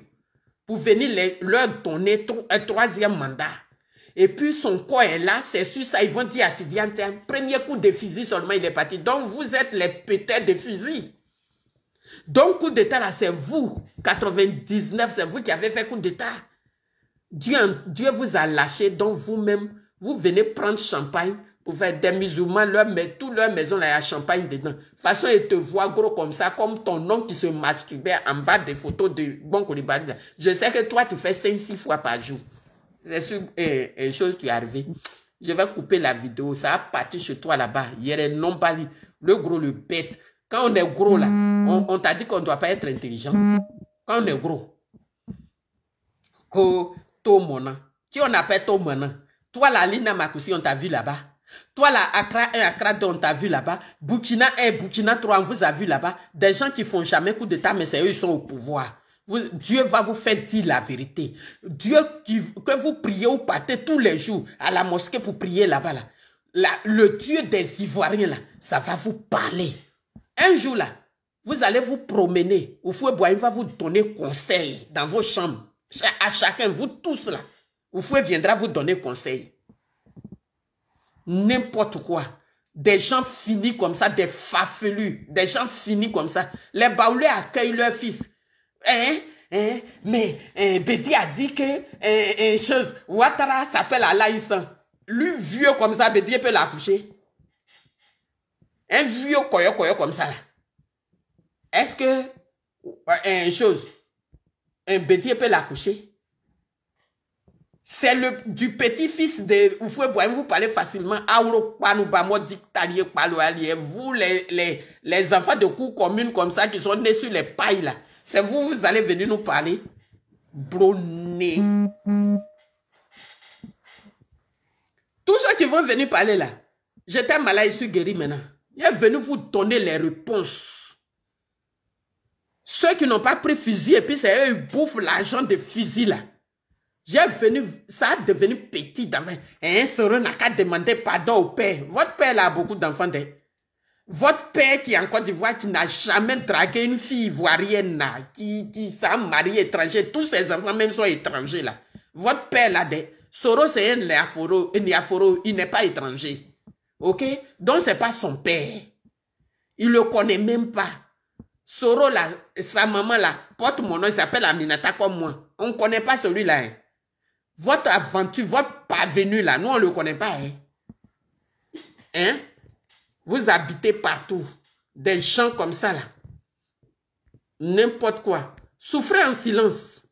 pour venir leur donner un troisième mandat. Et puis son corps est là, c'est sur ça, ils vont dire à premier coup de fusil seulement, il est parti. Donc vous êtes les péteurs de fusil. Donc coup d'état là, c'est vous. 99, c'est vous qui avez fait coup d'état. Dieu, Dieu vous a lâché, donc vous-même, vous venez prendre champagne ouvert des musulmans, leur, mais toute leur maison, là, il y a champagne dedans. De toute façon, ils te voient gros comme ça, comme ton nom qui se masturbait en bas des photos de Bon colibari. Je sais que toi, tu fais 5-6 fois par jour. C'est sûr, une eh, eh, chose, tu es arrivé. Je vais couper la vidéo, ça a parti chez toi là-bas. Hier, non pas Le gros le bête. Quand on est gros là, on, t'a dit qu'on ne doit pas être intelligent. Quand on est gros. Ko, to Qui on appelle to Toi, la Lina Makoussi, on t'a vu là-bas. Soit là, Accra 1, Accra 2, on t'a vu là-bas. Burkina 1, Burkina 3, on vous a vu là-bas. Des gens qui font jamais coup d'État, mais c'est eux, ils sont au pouvoir. Dieu va vous faire dire la vérité. Dieu qui, que vous priez ou partez tous les jours à la mosquée pour prier là-bas Le Dieu des Ivoiriens là, ça va vous parler. Un jour là, vous allez vous promener. Oufoué Boye va vous donner conseil dans vos chambres. À chacun, vous tous là. Oufoué viendra vous donner conseil n'importe quoi. Des gens finis comme ça, des fafelus, des gens finis comme ça. Les baoulés accueillent leur fils. Hein? Hein? Mais un hein, Betty a dit que chose, Ouattara s'appelle Alaïsan. Lui, vieux comme ça, Betty peut l'accoucher. Un vieux comme ça. Est-ce que chose, un Betty peut l'accoucher? C'est le du petit-fils de vous parlez facilement. Vous, les, les, les enfants de cours communes comme ça qui sont nés sur les pailles là. C'est vous, vous allez venir nous parler. Broné. Tous ceux qui vont venir parler là, j'étais malade, je suis guéri maintenant. Il est venu vous donner les réponses. Ceux qui n'ont pas pris fusil, et puis c'est eux, ils bouffent l'argent de fusil là. J'ai venu, ça a devenu petit d'avant. Un Soro n'a qu'à demander pardon au père. Votre père a beaucoup d'enfants. Hein. Votre père qui est en Côte d'Ivoire, qui n'a jamais traqué une fille ivoirienne, là, qui, qui s'est marié étranger, tous ses enfants même sont étrangers là. Votre père là, des, Soro c'est un Léaforo, il n'est pas étranger. Ok? Donc c'est pas son père. Il le connaît même pas. Soro là, sa maman là, porte mon nom, il s'appelle Aminata comme moi. On connaît pas celui-là. Hein. Votre aventure, votre parvenu là, nous on ne le connaît pas. Hein. hein? Vous habitez partout. Des gens comme ça là. N'importe quoi. Souffrez en silence.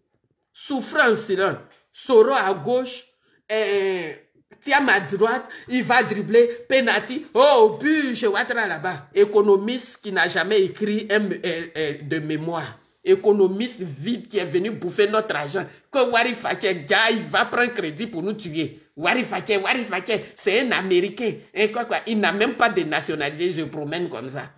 Souffrez en silence. Soro à gauche, euh, Tiam à droite, il va dribbler, penalty, oh, but, je là-bas. Économiste qui n'a jamais écrit de mémoire économiste vide qui est venu bouffer notre argent. Que Warifake, gars, il va prendre crédit pour nous tuer. Warifake, Warifake, c'est un Américain. quoi, Il n'a même pas de nationalité, je promène comme ça.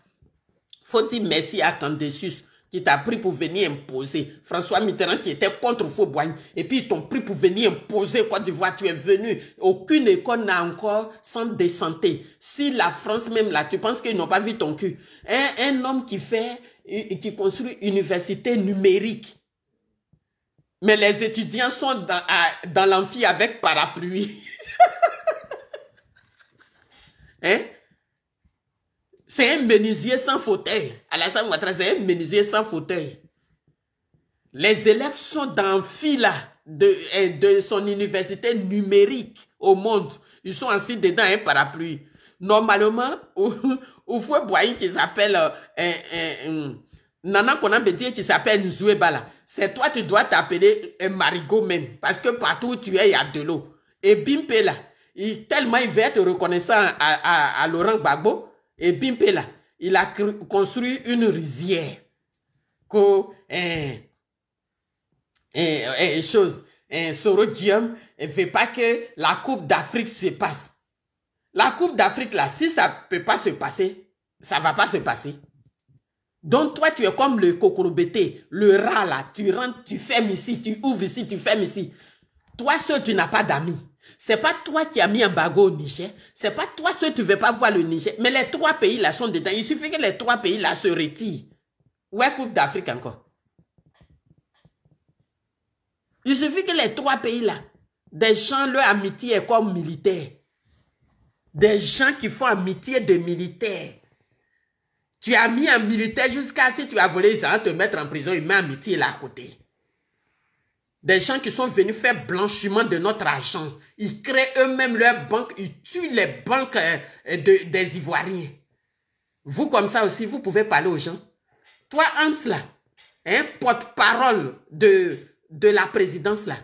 faut dire merci à Candesus qui t'a pris pour venir imposer. François Mitterrand qui était contre Fauboigne. Et puis ils t'ont pris pour venir imposer tu vois Tu es venu. Aucune école n'a encore son de santé. Si la France même là, tu penses qu'ils n'ont pas vu ton cul. Un, un homme qui fait qui construit université numérique. Mais les étudiants sont dans, l'amphi avec parapluie. [laughs] Hein? C'est un menuisier sans fauteuil. la salle, c'est un menuisier sans fauteuil. Les élèves sont dans l'amphi de, hein, de son université numérique au monde. Ils sont assis dedans un hein, parapluie. Normalement, il faut qui s'appelle euh, qui s'appelle C'est toi, tu dois t'appeler un Marigot même. Parce que partout où tu es, il y a de l'eau. Et Bimpe il, tellement il veut être reconnaissant à, Laurent Gbagbo. Et Bimpe il a construit une rizière. Que, hein, hein, hein, chose, Soro Guillaume ne veut pas que la Coupe d'Afrique se passe. La Coupe d'Afrique, là, si ça ne peut pas se passer, ça ne va pas se passer. Donc, toi, tu es comme le cocorobété, le rat, là. Tu rentres, tu fermes ici, tu ouvres ici, tu fermes ici. Toi seul, tu n'as pas d'amis. C'est pas toi qui as mis un bagot au Niger. C'est pas toi seul, tu veux pas voir le Niger. Mais les trois pays là sont dedans. Il suffit que les trois pays là se retirent. Ouais, Coupe d'Afrique encore. Il suffit que les trois pays là, des gens, leur amitié est comme militaire. Des gens qui font amitié de militaires. Tu as mis un militaire jusqu'à ce que tu as volé, ils allaient te mettre en prison, ils mettent amitié là à côté. Des gens qui sont venus faire blanchiment de notre argent. Ils créent eux-mêmes leurs banques, ils tuent les banques euh, des Ivoiriens. Vous, comme ça aussi, vous pouvez parler aux gens. Toi, Hans, là, hein, porte-parole de, de la présidence, là.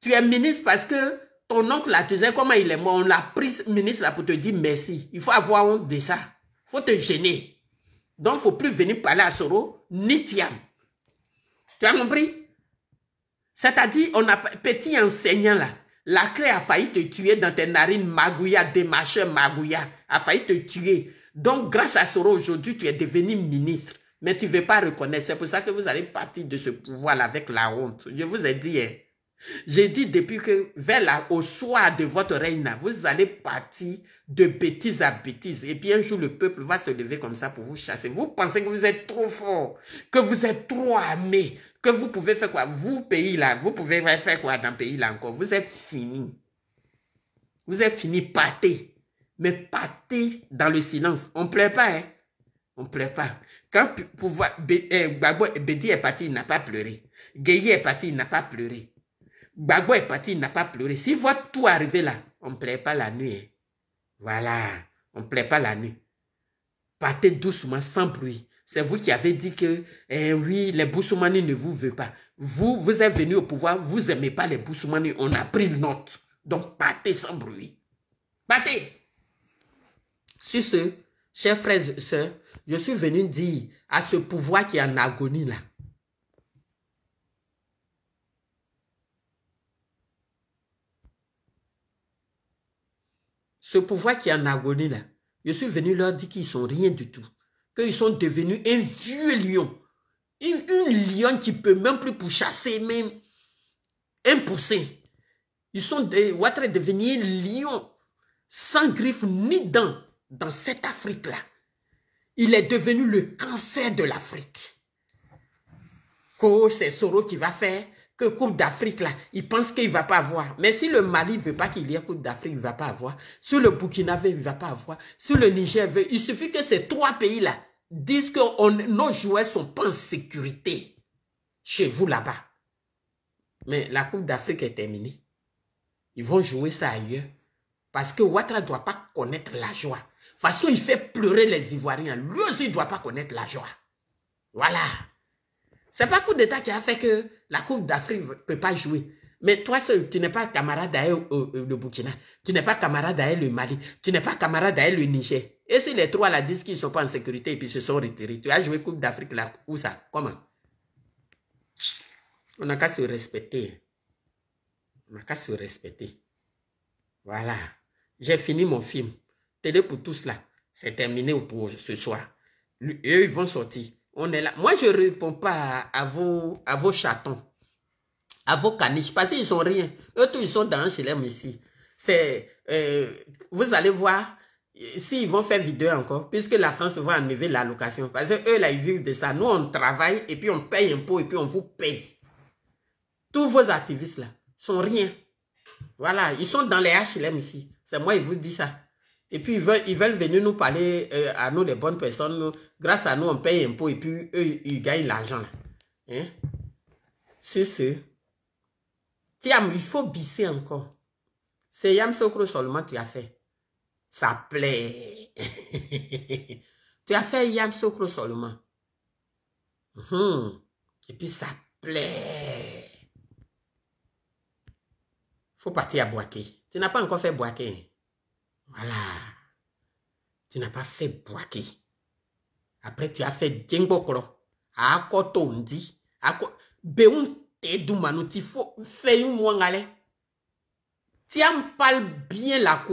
Tu es ministre parce que ton oncle là, tu sais comment il est mort. On l'a pris, ministre là, pour te dire merci. Il faut avoir honte de ça. Il faut te gêner. Donc, il ne faut plus venir parler à Soro, ni Tiam. Tu as compris? C'est-à-dire, on a petit enseignant là. La clé a failli te tuer dans tes narines, magouya, démarcheur, magouya. A failli te tuer. Donc, grâce à Soro, aujourd'hui, tu es devenu ministre. Mais tu ne veux pas reconnaître. C'est pour ça que vous allez partir de ce pouvoir-là avec la honte. Je vous ai dit, hein. J'ai dit depuis que vers la, au soir de votre règne, vous allez partir de bêtise à bêtise. Et puis un jour, le peuple va se lever comme ça pour vous chasser. Vous pensez que vous êtes trop fort, que vous êtes trop armé, que vous pouvez faire quoi Vous, pays là, vous pouvez faire quoi dans le pays là encore Vous êtes fini. Vous êtes fini, pâté. Mais pâtez dans le silence. On ne pleure pas, hein on ne pleure pas. Quand eh, Bédi est parti, il n'a pas pleuré. Gueye est parti, il n'a pas pleuré. Gbagbo est parti, il n'a pas pleuré. S'il voit tout arriver là, on ne plaît pas la nuit. Hein. Voilà, on ne plaît pas la nuit. Partez doucement, sans bruit. C'est vous qui avez dit que, eh oui, les Boussoumani ne vous veulent pas. Vous, vous êtes venu au pouvoir, vous n'aimez pas les Boussoumani, on a pris note. Donc, partez sans bruit. Partez. Sur ce, chers frères et sœurs, je suis venu dire à ce pouvoir qui est en agonie là, ce pouvoir qui est en agonie là, je suis venu leur dire qu'ils sont rien du tout, qu'ils sont devenus un vieux lion, une, une lionne qui peut même plus pour chasser, même un poussin. Ils sont des, un être devenus lions, sans griffes ni dents, dans cette Afrique-là. Il est devenu le cancer de l'Afrique. c'est Soro qui va faire que Coupe d'Afrique, là, il pense qu'il ne va pas avoir. Mais si le Mali ne veut pas qu'il y ait Coupe d'Afrique, il ne va pas avoir. Si le Burkina veut, il ne va pas avoir. Si le Niger veut, il suffit que ces trois pays-là disent que nos joueurs ne sont pas en sécurité chez vous là-bas. Mais la Coupe d'Afrique est terminée. Ils vont jouer ça ailleurs. Parce que Ouattara ne doit pas connaître la joie. De toute façon, il fait pleurer les Ivoiriens. Lui aussi, ne doit pas connaître la joie. Voilà. C'est pas coup d'État qui a fait que la Coupe d'Afrique ne peut pas jouer. Mais toi seul, tu n'es pas camarade d'ailleurs euh, euh, le Burkina, tu n'es pas camarade d'ailleurs le Mali, tu n'es pas camarade d'ailleurs le Niger. Et si les trois là disent qu'ils ne sont pas en sécurité et puis se sont retirés, tu as joué Coupe d'Afrique là, où ça Comment On n'a qu'à se respecter. On n'a qu'à se respecter. Voilà. J'ai fini mon film. Télé pour tous là. C'est terminé pour ce soir. Eux, ils vont sortir est là. Moi, je ne réponds pas à vos, à vos chatons, à vos caniches, parce qu'ils sont rien. Eux tous, ils sont dans les ici. Euh, vous allez voir s'ils vont faire vidéo encore, puisque la France va enlever l'allocation. Parce que eux, là, ils vivent de ça. Nous, on travaille et puis on paye impôts et puis on vous paye. Tous vos activistes, là, sont rien. Voilà, ils sont dans les HLM ici. C'est moi qui vous dis ça. Et puis, ils veulent, venir nous parler euh, à nous, les bonnes personnes. grâce à nous, on paye impôts et puis eux, ils gagnent l'argent. Hein? C'est ce. Tiens, il faut bisser encore. C'est Yam Sokro seulement [laughs] tu as fait. Ça plaît. tu as fait Yam Sokro seulement. Mhm. Et puis ça plaît. Faut partir à Boaké. Tu n'as pas encore fait Boaké. Hein? Voilà. Tu n'as pas fait boaké. Après, tu as fait djengbokoro. A ndi. Ako... Beoun te dumanu. Tu fais une mwangale. Tu me bien la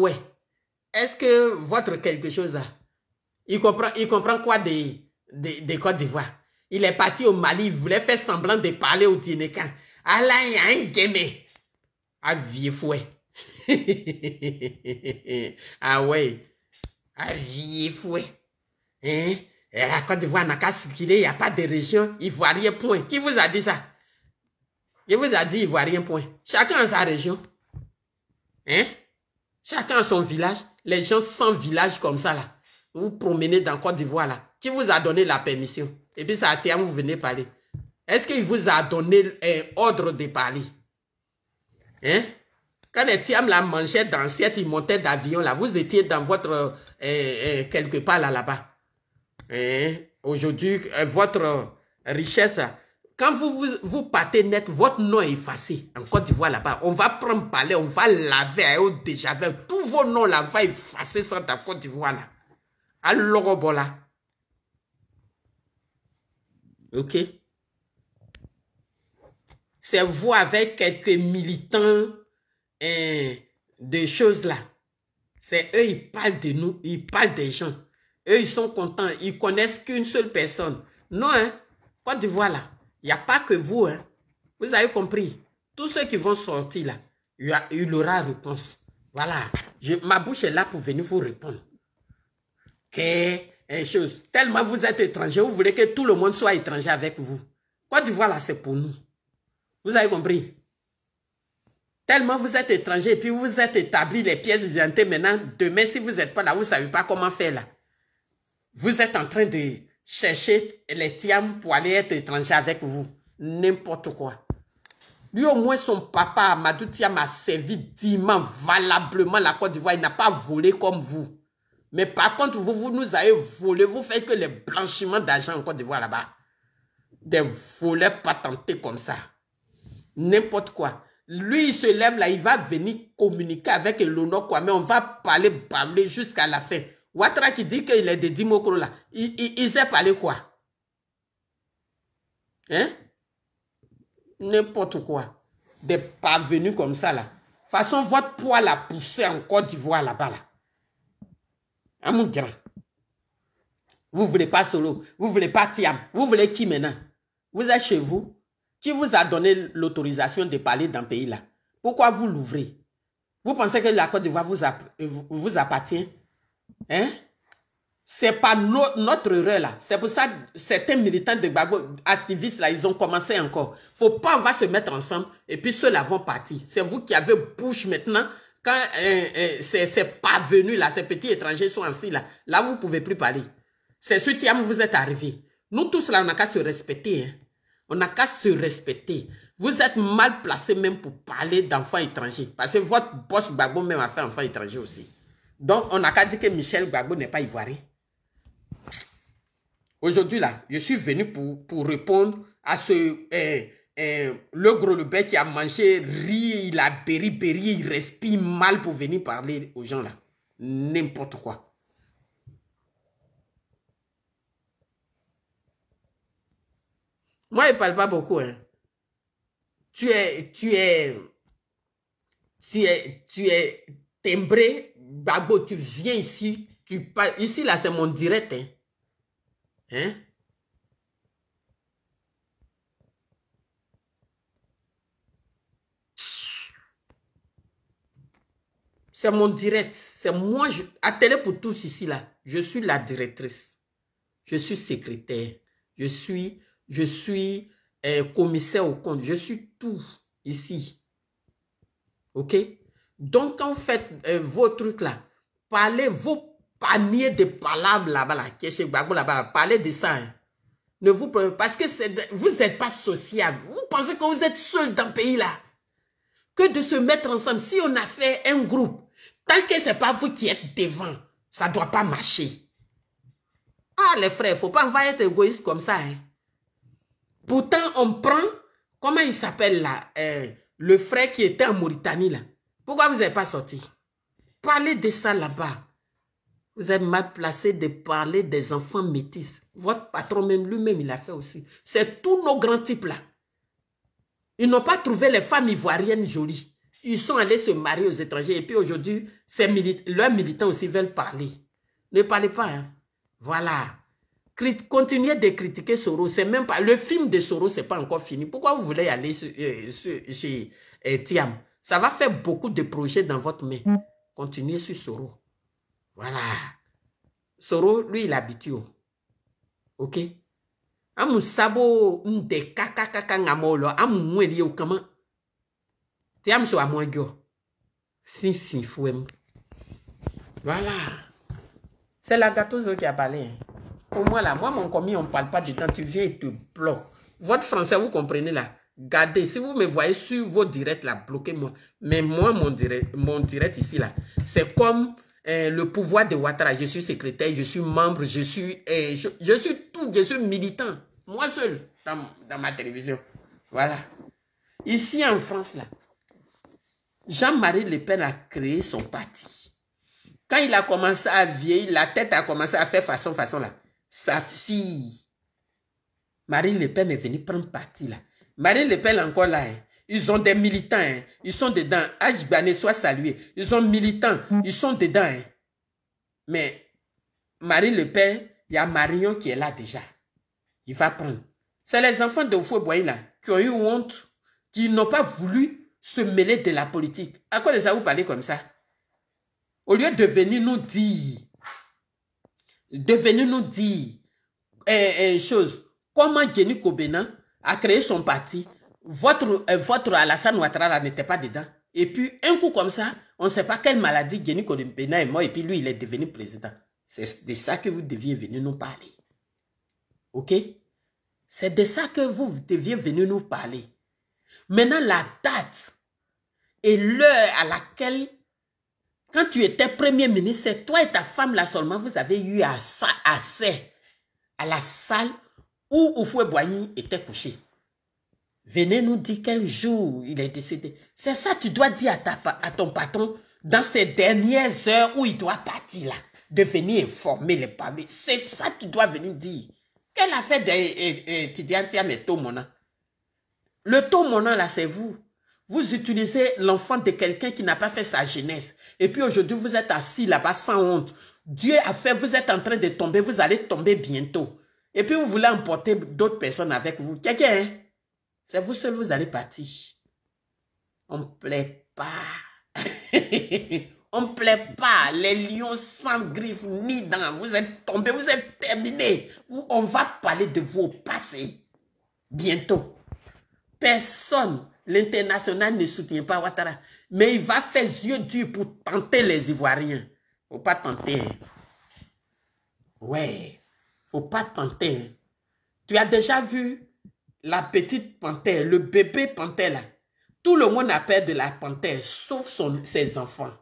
Est-ce que votre quelque chose, a? il comprend, il comprend quoi des, des, Côte d'Ivoire? Il est parti au Mali, il voulait faire semblant de parler au Tinekan. Alain, il a un gamin. A vieux fouet. [laughs] ah ouais. Ah, vie fouet. Hein? La Côte d'Ivoire n'a qu'à est, il n'y a pas de région ivoirien point. Qui vous a dit ça? Il vous a dit ivoirien point. Chacun a sa région. Hein? Chacun a son village. Les gens sans village comme ça là. Vous promenez dans Côte d'Ivoire là. Qui vous a donné la permission? Et puis ça à vous venez parler. Est-ce qu'il vous a donné un euh, ordre de parler? Hein? Quand les Tiens la mangeaient dans ils montaient d'avion, là, vous étiez dans votre... Euh, euh, euh, quelque part là, là-bas. Hein? Aujourd'hui, votre richesse, quand vous, vous, partez net, votre nom est effacé en Côte d'Ivoire là-bas. On va prendre palais, on va laver à haut déjà. Tous vos noms là va effacer ça dans Côte d'Ivoire là. Alors, voilà. Ok? C'est vous avec quelques militants des choses-là. C'est eux, ils parlent de nous, ils parlent des gens. Eux, ils sont contents, ils connaissent qu'une seule personne. Non, hein, Côte d'Ivoire, là, il n'y a pas que vous, hein. Vous avez compris. Tous ceux qui vont sortir, là, il, y aura réponse. Voilà. Je, ma bouche est là pour venir vous répondre. Que hein, chose. Tellement vous êtes étranger, vous voulez que tout le monde soit étranger avec vous. Côte d'Ivoire, là, c'est pour nous. Vous avez compris Tellement vous êtes étranger et puis vous êtes établi les pièces d'identité maintenant. Demain, si vous n'êtes pas là, vous ne savez pas comment faire là. Vous êtes en train de chercher les tiams pour aller être étranger avec vous. N'importe quoi. Lui, au moins, son papa, Amadou Tiam, a servi dignement, valablement la Côte d'Ivoire. Il n'a pas volé comme vous. Mais par contre, vous, vous nous avez volé. Vous faites que les blanchiments d'argent en Côte d'Ivoire là-bas. Des volets patentés comme ça. N'importe quoi. Lui, il se lève là, il va venir communiquer avec quoi. Mais On va parler, parler jusqu'à la fin. Ouattara qui dit qu'il est de Dimokro là, il, sait parler quoi Hein N'importe quoi. Des parvenus comme ça là. Façon, votre poids l'a poussé en Côte d'Ivoire là-bas là. À mon grand. Vous voulez pas Solo, vous voulez pas Tiam, vous voulez qui maintenant Vous êtes chez vous, qui vous a donné l'autorisation de parler d'un pays-là Pourquoi vous l'ouvrez Vous pensez que la Côte d'Ivoire vous, vous appartient Hein c'est pas notre erreur là. C'est pour ça que certains militants de Gbagbo, activistes là, ils ont commencé encore. Faut pas, on va se mettre ensemble et puis ceux-là vont partir. C'est vous qui avez bouche maintenant quand euh, euh, c'est pas venu là, ces petits étrangers sont ainsi là. Là, vous pouvez plus parler. C'est ce à vous êtes arrivé. Nous tous là, on a qu'à se respecter. Hein. On n'a qu'à se respecter. Vous êtes mal placé même pour parler d'enfants étrangers. Parce que votre boss Gbagbo même a fait enfant étranger aussi. Donc, on n'a qu'à dire que Michel Gbagbo n'est pas ivoirien. Aujourd'hui, là, je suis venu pour, pour répondre à ce... Eh, eh, le gros le bec qui a mangé, rit, il a péri, péri, il respire mal pour venir parler aux gens là. N'importe quoi. Moi, il ne parle pas beaucoup. Hein. Tu es, tu es, tu es, tu es timbré, Babo, tu viens ici, tu parles. Ici, là, c'est mon direct. Hein. hein? C'est mon direct. C'est moi, je, télé pour tous ici, là. Je suis la directrice. Je suis secrétaire. Je suis je suis eh, commissaire au compte, je suis tout ici. OK Donc, quand vous faites eh, vos trucs là, parlez vos paniers de palabres là-bas, là, là-bas, parlez de ça. Hein. Ne vous prenez parce que vous n'êtes pas sociable. Vous pensez que vous êtes seul dans le pays là. Que de se mettre ensemble. Si on a fait un groupe, tant que ce n'est pas vous qui êtes devant, ça ne doit pas marcher. Ah les frères, il ne faut pas être égoïste comme ça. Hein. Pourtant, on prend, comment il s'appelle là, euh, le frère qui était en Mauritanie là. Pourquoi vous n'avez pas sorti Parlez de ça là-bas. Vous êtes mal placé de parler des enfants métis. Votre patron même, lui-même, il a fait aussi. C'est tous nos grands types là. Ils n'ont pas trouvé les femmes ivoiriennes jolies. Ils sont allés se marier aux étrangers. Et puis aujourd'hui, leurs militants aussi veulent parler. Ne parlez pas. Hein? Voilà. Continuez de critiquer Soro, c'est même pas le film de Soro, c'est pas encore fini. Pourquoi vous voulez aller euh, chez, euh, Tiam Ça va faire beaucoup de projets dans votre main. Mm. Continuez sur Soro. Voilà. Soro, lui, il habitue. Ok? Amu sabo kaka kaka ngamolo. so si Voilà. C'est la gâteau qui a parlé moi, là, moi, mon commis, on ne parle pas du temps. Tu viens et te bloque. Votre français, vous comprenez là. Gardez, si vous me voyez sur vos directs là, bloquez-moi. Mais moi, mon direct, mon direct ici là, c'est comme euh, le pouvoir de Ouattara. Je suis secrétaire, je suis membre, je suis, euh, je, suis tout, je suis militant. Moi seul, dans ma télévision. Voilà. Ici en France là, Jean-Marie Le Pen a créé son parti. Quand il a commencé à vieillir, la tête a commencé à faire façon, façon là sa fille. Marine Le Pen est venue prendre parti là. Marine Le Pen encore là. Hein. Ils ont des militants. Hein. Ils sont dedans. Ajibane soit salué. Ils ont militants. Ils sont dedans. Hein. Mais Marine Le Pen, il y a Marion qui est là déjà. Il va prendre. C'est les enfants de Oufoué là qui ont eu honte, qui n'ont pas voulu se mêler de la politique. À quoi les a-vous parlé comme ça Au lieu de venir nous dire de nous dire une eh, eh, chose, comment Jenny Kobena a créé son parti. Votre, eh, votre Alassane Ouattara n'était pas dedans. Et puis, un coup comme ça, on ne sait pas quelle maladie Jenny Kobena est mort et puis lui, il est devenu président. C'est de ça que vous deviez venir nous parler. OK C'est de ça que vous deviez venir nous parler. Maintenant, la date et l'heure à laquelle quand tu étais premier ministre, toi et ta femme là seulement, vous avez eu assez à la salle où Oufoué Boigny était couché. Venez nous dire quel jour il est décédé. C'est ça tu dois dire à, ta, à ton patron dans ces dernières heures où il doit partir là, de venir informer les parmi. C'est ça tu dois venir dire. Quelle affaire de euh, euh, et Tomona Le Tomona là, c'est vous. Vous utilisez l'enfant de quelqu'un qui n'a pas fait sa jeunesse. Et puis aujourd'hui, vous êtes assis là-bas sans honte. Dieu a fait, vous êtes en train de tomber, vous allez tomber bientôt. Et puis vous voulez emporter d'autres personnes avec vous. Quelqu'un, hein? c'est vous seul, vous allez partir. On ne plaît pas. [laughs] On ne plaît pas. Les lions sans griffes ni dents. Vous êtes tombés, vous êtes terminés. On va parler de vos passés. Bientôt. Personne, l'international ne soutient pas Ouattara. Mais il va faire yeux durs pour tenter les Ivoiriens. Faut pas tenter. Hein. Ouais. Faut pas tenter. Hein. Tu as déjà vu la petite panthère, le bébé panthère Tout le monde a peur de la panthère, sauf ses enfants.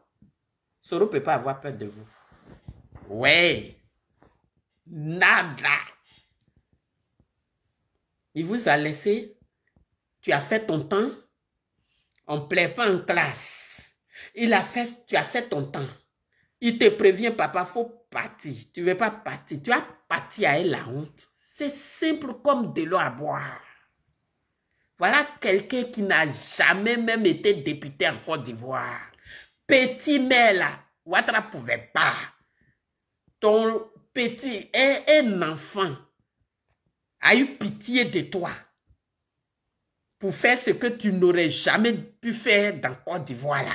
Soro ne peut pas avoir peur de vous. Ouais. Nada. Il vous a laissé. Tu as fait ton temps. On ne plaît pas en classe. Il a fait, tu as fait ton temps. Il te prévient, papa, faut partir. Tu veux pas partir. Tu as parti à elle la honte. C'est simple comme de l'eau à boire. Voilà quelqu'un qui n'a jamais même été député en Côte d'Ivoire. Petit mère. là, pouvait pas. Ton petit est un enfant a eu pitié de toi pour faire ce que tu n'aurais jamais pu faire dans Côte d'Ivoire là.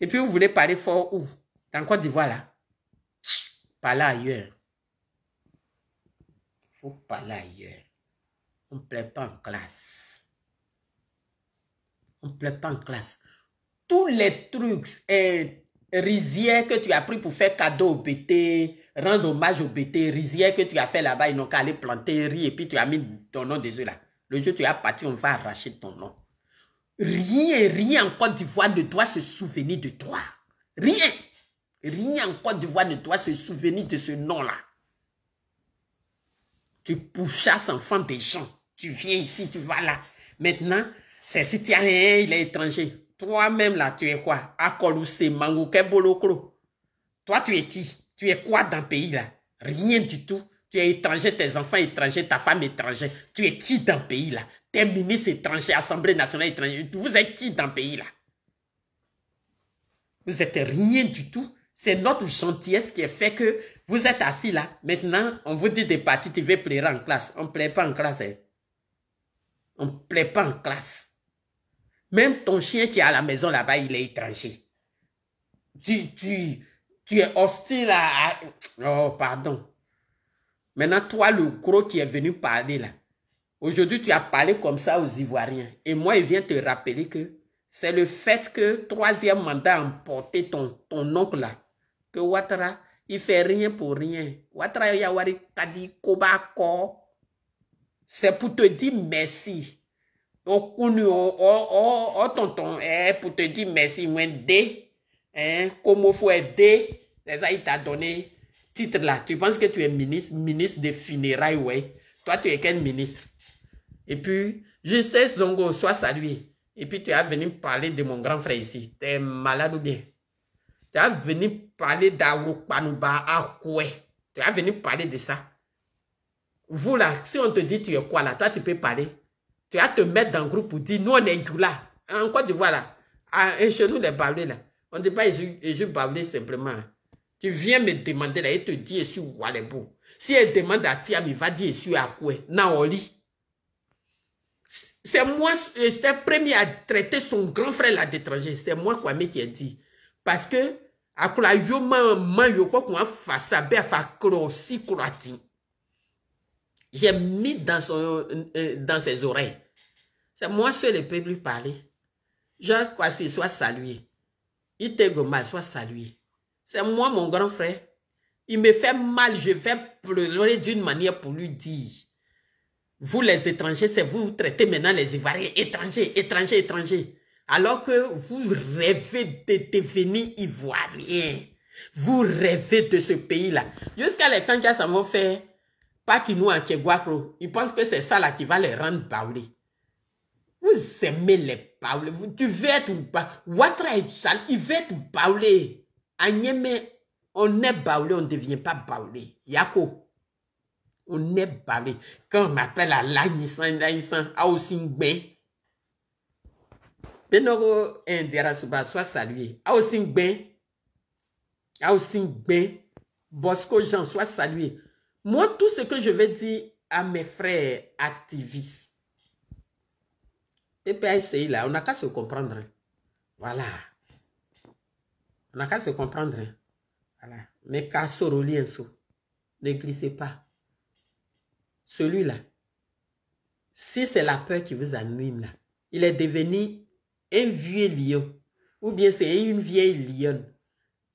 Et puis vous voulez parler fort où Dans Côte d'Ivoire là Pas là ailleurs. faut là, ailleurs. On ne plaît pas en classe. On ne plaît pas en classe. Tous les trucs et eh, rizières que tu as pris pour faire cadeau au BT, rendre hommage au BT, rizières que tu as fait là-bas, ils n'ont qu'à aller planter riz et puis tu as mis ton nom dessus là. Le jour où tu as parti, on va arracher ton nom. Rien rien en Côte d'Ivoire ne doit se souvenir de toi. Rien. Rien en Côte d'Ivoire ne doit se souvenir de ce nom-là. Tu pourchasses enfant des gens. Tu viens ici, tu vas là. Maintenant, c'est si tu as rien, il est étranger. Toi-même là, tu es quoi Mango, Toi, tu es qui Tu es quoi dans le pays là Rien du tout. Tu es étranger, tes enfants étrangers, ta femme étrangère. Tu es qui dans le pays là Tes ministres étrangers, Assemblée nationale étrangère. Vous êtes qui dans le pays là Vous êtes rien du tout. C'est notre gentillesse qui a fait que vous êtes assis là. Maintenant, on vous dit de partir, tu veux plaire en classe. On ne plaît pas en classe. Hein. On ne plaît pas en classe. Même ton chien qui est à la maison là-bas, il est étranger. tu, tu es hostile à... Oh, pardon. Maintenant, toi, le gros qui est venu parler là, aujourd'hui, tu as parlé comme ça aux Ivoiriens. Et moi, il vient te rappeler que c'est le fait que troisième mandat a emporté ton, ton oncle là. Que Ouattara, il fait rien pour rien. Ouattara Yawari Kadi Kobako. C'est pour te dire merci. Oh, oh, oh, oh, oh, tonton, eh, pour te dire merci, moins D. Hein, comme faut D. C'est ça, il t'a donné titre-là, tu penses que tu es ministre, ministre des funérailles, ouais. Toi, tu es quel ministre Et puis, je sais, Zongo, soit salué. Et puis, tu as venu parler de mon grand frère ici. Tu es malade ou bien Tu as venu parler à ouais. Tu as venu parler de ça. Vous là, si on te dit tu es quoi là, toi tu peux parler. Tu as te mettre dans le groupe pour dire nous on est là. En Côte d'Ivoire là, et chez nous les Bablés là. On ne dit pas juste parler simplement. Hein. Il viens me demander là, il te dit, je Si elle demande à Tiam, il va dire, je suis à quoi? Naoli. C'est moi, j'étais euh, premier à traiter son grand frère là d'étranger. C'est moi, Kwame, qui a dit. Parce que, à quoi yo man yo quoi qu'on face à bé fa J'ai mis dans son euh, euh, dans ses oreilles. C'est moi seul le peux lui parler. Je crois qu'il soit salué. Il te goma soit salué. C'est moi, mon grand frère. Il me fait mal, je vais pleurer d'une manière pour lui dire. Vous les étrangers, c'est vous, vous traitez maintenant les Ivoiriens étrangers, étrangers, étrangers. Alors que vous rêvez de devenir Ivoirien. Vous rêvez de ce pays-là. Jusqu'à les temps ça vont faire pas qu'ils nous en Ils pensent que c'est ça là qui va les rendre baoulés. Vous aimez les baoulés. Vous, tu veux être baoulé. il veut être baoulé. Anyeme, on est baoulé, on ne devient pas baoulé. Yako, on est baoulé. Quand on m'appelle à l'agnissan, à Osingbe, Benoro Indira Suba, soit salué. À Osingben, à Bosco Jean, soit salué. Moi, tout ce que je vais dire à mes frères activistes, essayer là, on n'a qu'à se comprendre. Hein. Voilà. On a qu'à se comprendre. Hein. Voilà. Mais hein, ne glissez pas. Celui-là, si c'est la peur qui vous anime là, il est devenu un vieux lion. Ou bien c'est une vieille lionne.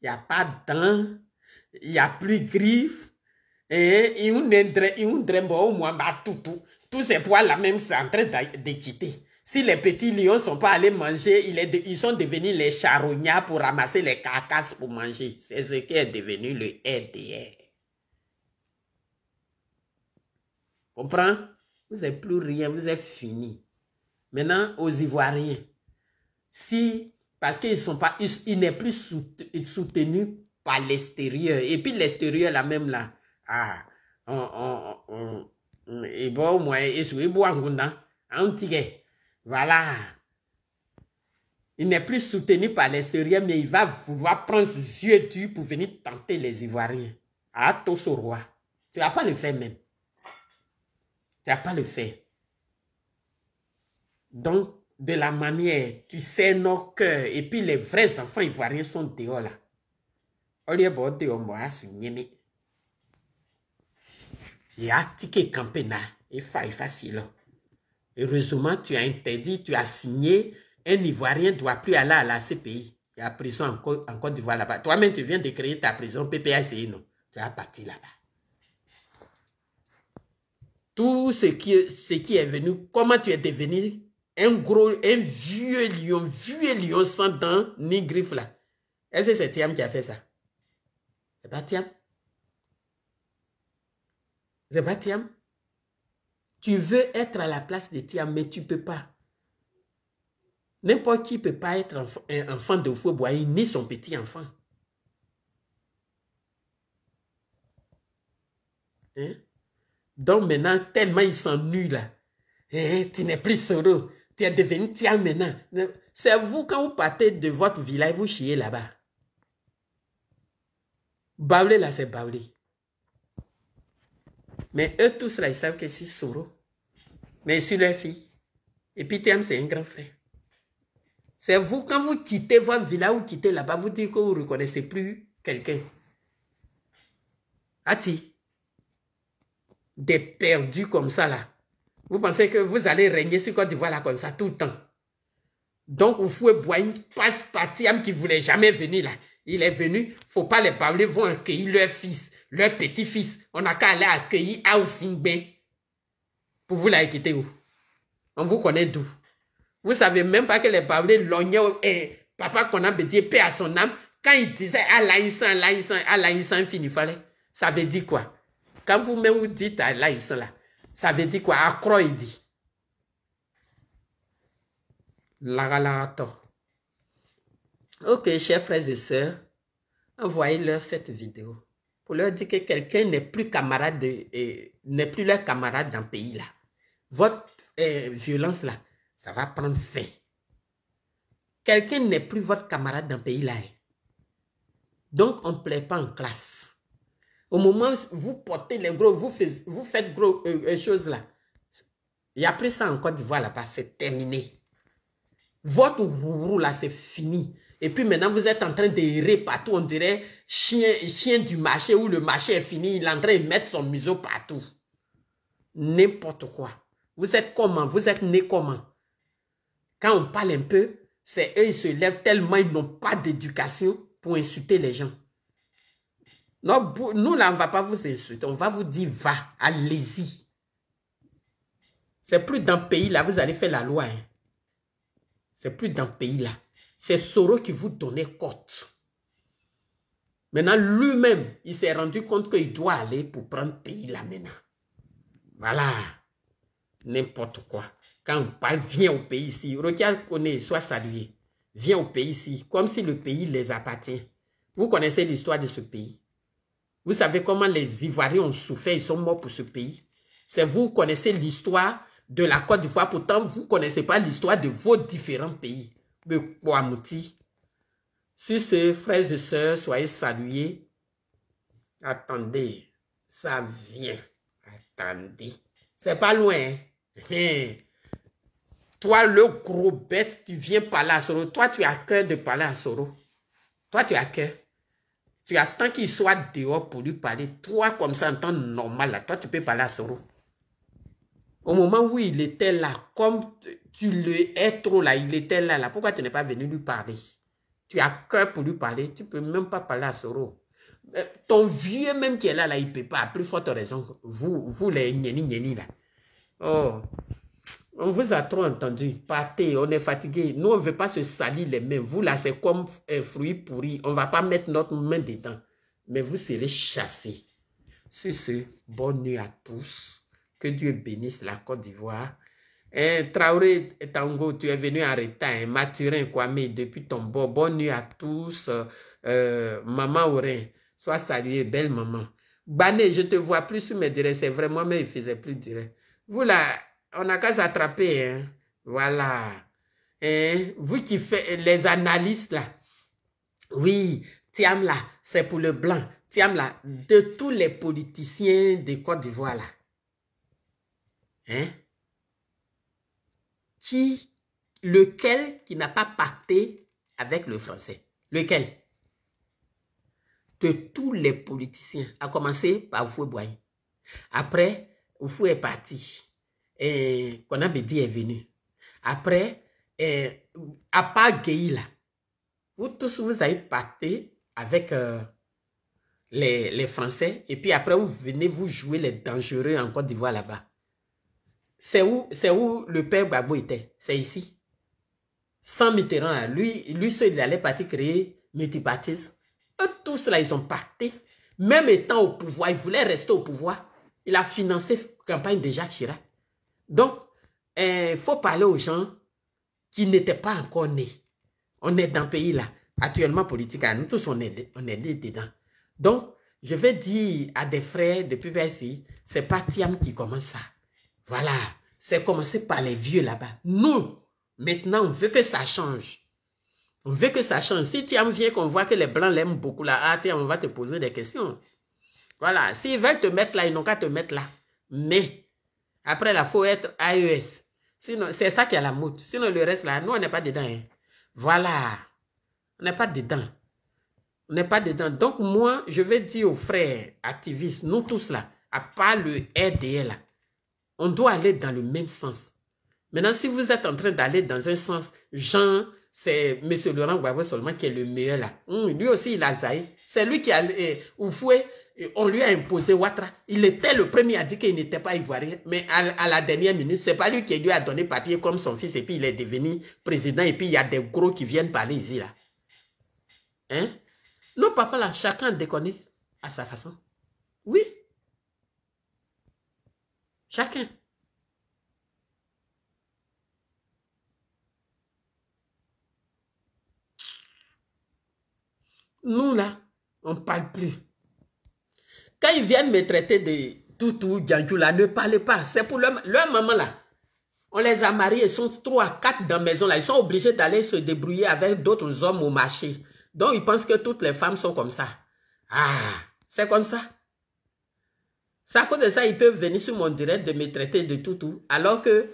Il n'y a pas de dents, il n'y a plus de griffes. Et hein, il y a un bah, tout, tout. Tous ces poids là même, c'est en train de quitter. Si les petits lions sont pas allés manger, ils, ils sont devenus les charognards pour ramasser les carcasses pour manger. C'est ce qui est devenu le RDR. Comprends Vous n'êtes plus rien, vous êtes fini. Maintenant, aux Ivoiriens, si, parce qu'ils sont pas, Ils n'est plus soutenu, par l'extérieur. Et puis l'extérieur là même là, ah, on, on, on, et bon, moi, on un voilà. Il n'est plus soutenu par l'extérieur, mais il va vouloir prendre ses yeux durs pour venir tenter les Ivoiriens. À tous au roi. Tu vas pas le fait, même. Tu n'as pas le fait. Donc, de la manière, tu sais nos cœurs, et puis les vrais enfants ivoiriens sont dehors là. On est bon dehors, moi, je suis Il y a un campé là, et il faut facile. Heureusement, tu as interdit, tu as signé. Un Ivoirien ne doit plus aller à la CPI. Il y a prison en, Côte d'Ivoire là-bas. Toi-même, tu viens de créer ta prison PPACI, non Tu as parti là-bas. Tout ce qui, ce qui est venu, comment tu es devenu un gros, un vieux lion, vieux lion sans dents ni griffes là. Est-ce que c'est Thiam qui a fait ça C'est pas Thiam C'est pas Thiam tu veux être à la place de Tia, mais tu ne peux pas. N'importe qui ne peut pas être un enfant de Foueboye, ni son petit-enfant. Hein? Donc maintenant, tellement il s'ennuie là. Hein, tu n'es plus sourd. Tu es devenu Tia maintenant. C'est vous, quand vous partez de votre village, vous chiez là-bas. Baoulé là, c'est Baoulé. Mais eux tous là, ils savent que c'est Soro. Mais je leur fille. Et puis Théam, c'est un grand frère. C'est vous, quand vous quittez votre villa ou quittez là-bas, vous dites que vous ne reconnaissez plus quelqu'un. Ati, ah, des perdus comme ça là. Vous pensez que vous allez régner sur Côte d'Ivoire là comme ça tout le temps. Donc, boire une passe par qui ne voulait jamais venir là. Il est venu, faut pas les parler, vont accueillir leur fils leur petit-fils. On n'a qu'à aller accueillir Aousingbe pour vous la quitter où oh. On vous connaît d'où Vous savez même pas que les Baoulé l'oignon et eh, papa qu'on a bédié paix à son âme, quand il disait Alaïsan, Alaïsan, Alaïsan, fini, fallait. Ça veut dire quoi Quand vous-même vous dites Alaïsan là, ça veut dire quoi Accro, il dit. Ok, chers frères et sœurs, envoyez-leur cette vidéo pour leur dire que quelqu'un n'est plus camarade n'est plus leur camarade d'un pays là. Votre euh, violence là, ça va prendre fin. Quelqu'un n'est plus votre camarade dans pays là. Hein. Donc on ne plaît pas en classe. Au moment où vous portez les gros, vous, faites, vous faites gros euh, euh, choses là. Et après ça en Côte d'Ivoire là-bas, c'est terminé. Votre rourou là, c'est fini. Et puis maintenant, vous êtes en train d'errer partout. On dirait chien, chien du marché où le marché est fini. Il est en train de mettre son museau partout. N'importe quoi. Vous êtes comment Vous êtes né comment Quand on parle un peu, c'est eux, ils se lèvent tellement ils n'ont pas d'éducation pour insulter les gens. Non, nous, là, on ne va pas vous insulter. On va vous dire, va, allez-y. C'est plus dans le pays, là, vous allez faire la loi. Ce hein. C'est plus dans le pays, là. C'est Soro qui vous donnait cote. Maintenant, lui-même, il s'est rendu compte qu'il doit aller pour prendre pays là maintenant. Voilà. N'importe quoi. Quand on parle, viens au pays ici. Regarde, connaît, soit salué. Viens au pays ici. Comme si le pays les appartient. Vous connaissez l'histoire de ce pays. Vous savez comment les Ivoiriens ont souffert, ils sont morts pour ce pays. C'est vous connaissez l'histoire de la Côte d'Ivoire, pourtant vous ne connaissez pas l'histoire de vos différents pays. Si Si ce, frères de sœurs, soyez salués. Attendez, ça vient. Attendez. C'est pas loin. Hein. Hein. Toi, le gros bête, tu viens parler à Soro. Toi, tu as cœur de parler à Soro. Toi, tu as cœur. Tu attends qu'il soit dehors pour lui parler. Toi, comme ça, en temps normal, là, toi, tu peux parler à Soro. Au moment où il était là, comme tu le es trop là, il était là, là. Pourquoi tu n'es pas venu lui parler Tu as cœur pour lui parler, tu peux même pas parler à Soro. Euh, ton vieux même qui est là, là, il peut pas, plus forte raison, vous, vous les gneni gneni là. Oh, on vous a trop entendu, partez, on est fatigué, nous on ne veut pas se salir les mains, vous là c'est comme un euh, fruit pourri, on ne va pas mettre notre main dedans, mais vous serez chassés. C'est ce, bonne nuit à tous, que Dieu bénisse la Côte d'Ivoire, eh, Traoré eh, Tango, tu es venu en retard. Hein, quoi, Kwame, depuis ton bord. Bonne nuit à tous. Euh, maman Auré, sois saluée, belle maman. Bane, je te vois plus sur mes directs. C'est vraiment, mais il faisait plus direct. Vous là, on n'a qu'à s'attraper. Hein. Voilà. Hein? Vous qui faites eh, les analystes là. Oui, Tiam là, c'est pour le blanc. Tiam là, de tous les politiciens de Côte d'Ivoire là. Hein? qui, lequel qui n'a pas parté avec le français Lequel De tous les politiciens, à commencer par Oufoué Boye. Après, Oufou est parti. Et Konabedi est venu. Après, eh, à part vous tous, vous avez parté avec euh, les, les Français. Et puis après, vous venez vous jouer les dangereux en Côte d'Ivoire là-bas. C'est où, où le père Babou était. C'est ici. Sans Mitterrand, lui, lui seul, il allait partir créer multipartisme. Eux tous là, ils ont parté. Même étant au pouvoir, ils voulaient rester au pouvoir. Il a financé la campagne de Jacques Chirac. Donc, il eh, faut parler aux gens qui n'étaient pas encore nés. On est dans un pays là. Actuellement, politique, nous tous, on est, on est nés dedans. Donc, je vais dire à des frères de ce c'est pas qui commence ça. Voilà, c'est commencé par les vieux là-bas. Nous, maintenant, on veut que ça change. On veut que ça change. Si Tiam vient qu'on voit que les Blancs l'aiment beaucoup là, ah, on va te poser des questions. Voilà, s'ils veulent te mettre là, ils n'ont qu'à te mettre là. Mais, après, là, il faut être AES. Sinon, c'est ça qui a la si Sinon, le reste là, nous, on n'est pas dedans. Hein. Voilà. On n'est pas dedans. On n'est pas dedans. Donc, moi, je vais dire aux frères activistes, nous tous là, à part le RDL là, on doit aller dans le même sens. Maintenant, si vous êtes en train d'aller dans un sens, Jean, c'est M. Laurent Gbagbo seulement qui est le meilleur là. Hum, lui aussi, il a zaï. C'est lui qui a Oufoué, euh, euh, on lui a imposé Ouattara. Il était le premier à dire qu'il n'était pas ivoirien, mais à, la dernière minute, c'est pas lui qui lui a donné papier comme son fils et puis il est devenu président et puis il y a des gros qui viennent parler ici là. Hein? Nos papas là, chacun déconne à sa façon. Oui, Chacun. Nous, là, on ne parle plus. Quand ils viennent me traiter de toutou, tu là, ne parlez pas. C'est pour leur, leur maman, là. On les a mariés, ils sont trois, quatre dans la maison, là. Ils sont obligés d'aller se débrouiller avec d'autres hommes au marché. Donc, ils pensent que toutes les femmes sont comme ça. Ah, c'est comme ça. C'est à cause de ça, ils peuvent venir sur mon direct de me traiter de tout, tout. Alors que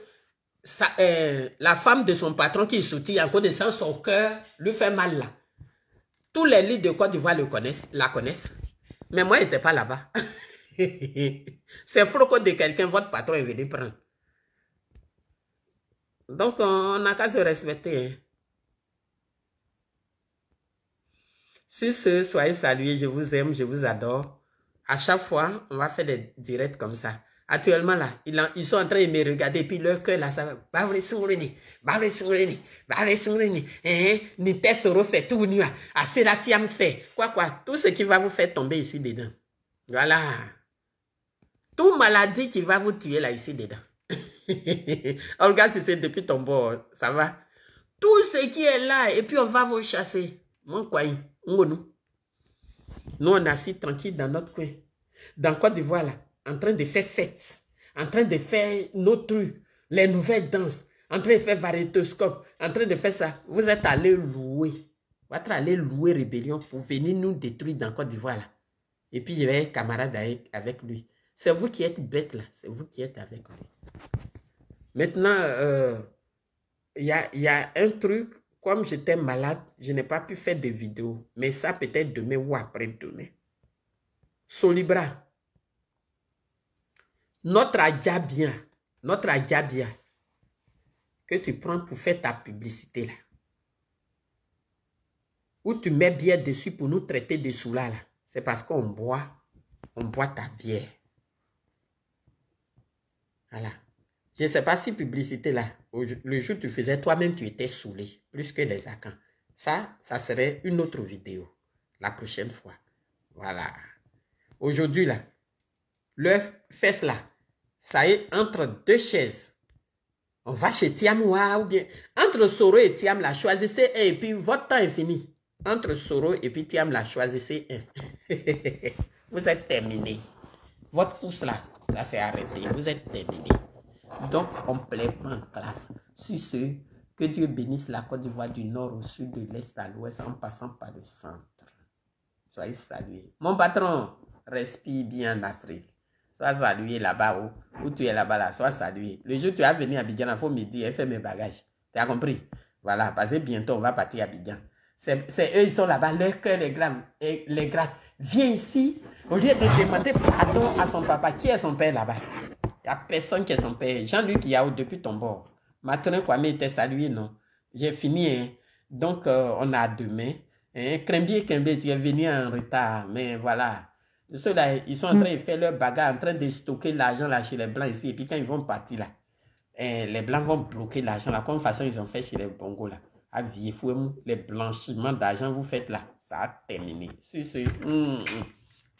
euh, la femme de son patron qui soutient en connaissant son cœur lui fait mal là. Tous les lits de Côte d'Ivoire connaissent, la connaissent. Mais moi, je n'étais pas là-bas. [laughs] C'est froco de quelqu'un, votre patron est venu prendre. Donc, on n'a qu'à se respecter. Hein. Sur ce, soyez salués, je vous aime, je vous adore. À chaque fois, on va faire des directs comme ça. Actuellement, là, ils, sont en train de me regarder, puis leur cœur, là, ça va. Bavre vous bavre sourini. bavre hein, fait tout ah, me fait, quoi, quoi, tout ce qui va vous faire tomber ici dedans. Voilà. Tout maladie qui va vous tuer là, ici dedans. regarde [laughs] si c'est depuis ton bord, ça va. Tout ce qui est là, et puis on va vous chasser. Mon quoi, on nous. Nous, on est assis tranquille dans notre coin. Dans Côte d'Ivoire, là, en train de faire fête, en train de faire nos trucs, les nouvelles danses, en train de faire varietoscope en train de faire ça. Vous êtes allé louer. Vous êtes allé louer Rébellion pour venir nous détruire dans Côte d'Ivoire, là. Et puis, il y avait un camarade avec, lui. C'est vous qui êtes bête, là. C'est vous qui êtes avec lui. Maintenant, euh, il y, a, y a un truc comme j'étais malade, je n'ai pas pu faire de vidéo, mais ça peut-être demain ou après-demain. Solibra. Notre bien, notre bien, que tu prends pour faire ta publicité là, ou tu mets bière dessus pour nous traiter de sous là, là. c'est parce qu'on boit, on boit ta bière. Voilà. Je ne sais pas si publicité là, le jour où tu faisais toi-même, tu étais saoulé, plus que les acans. Ça, ça serait une autre vidéo, la prochaine fois. Voilà. Aujourd'hui, là, le fesse là, ça est entre deux chaises. On va chez Tiam ou bien entre Soro et Tiam, la choisissez un et puis votre temps est fini. Entre Soro et puis Tiam, la choisissez un. [laughs] Vous êtes terminé. Votre pouce là, Là, c'est arrêté. Vous êtes terminé donc on en classe. Sur ce, que Dieu bénisse la Côte d'Ivoire du nord au sud, de l'est à l'ouest, en passant par le centre. Soyez salués. Mon patron, respire bien en Afrique. Sois salué là-bas où, tu es là-bas, là. sois salué. Le jour où tu as venu à Abidjan, il faut me dire, fais mes bagages. Tu as compris Voilà, passez bientôt, on va partir à Abidjan. C'est eux, ils sont là-bas, leur cœur est Et les grave. Viens ici, au lieu de demander pardon à son papa, qui est son père là-bas il n'y a personne qui est son père. Jean-Luc Yao, depuis ton bord. Matrin Kwame était salué, non J'ai fini, hein. Donc, euh, on a demain. Hein? et tu es venu en retard, mais voilà. Ceux-là, ils sont en train de faire leur bagarre, en train de stocker l'argent là chez les Blancs ici. Et puis quand ils vont partir là, hein, les Blancs vont bloquer l'argent là, comme façon ils ont fait chez les Bongos là. À faut les blanchiments d'argent, vous faites là. Ça a terminé. Si, si. Mm,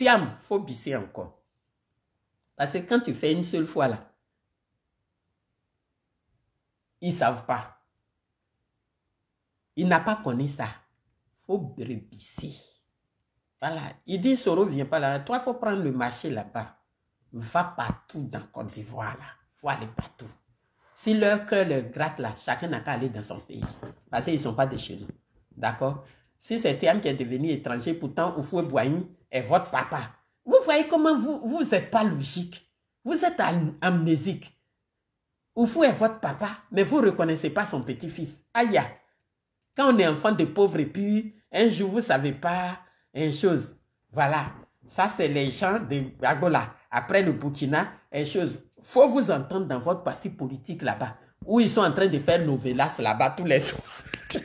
mm. faut bisser encore. Parce que quand tu fais une seule fois là, ils ne savent pas. Il n'a pas connu ça. faut ici Voilà. Il dit, Soro, viens pas là. Toi, il faut prendre le marché là-bas. Va partout dans Côte d'Ivoire là. faut aller partout. Si leur cœur leur gratte là, chacun n'a qu'à aller dans son pays. Parce qu'ils ne sont pas de chez nous. D'accord Si c'est homme qui est devenu étranger, pourtant, Oufoué Boigny est votre papa. Vous voyez comment vous vous n'êtes pas logique. Vous êtes amnésique. vous est votre papa, mais vous ne reconnaissez pas son petit-fils. Aïe, quand on est enfant de pauvre et puis un jour vous ne savez pas une chose. Voilà, ça c'est les gens de Angola. Après le Burkina, une chose. faut vous entendre dans votre parti politique là-bas, où ils sont en train de faire novelas là-bas tous les jours. [laughs]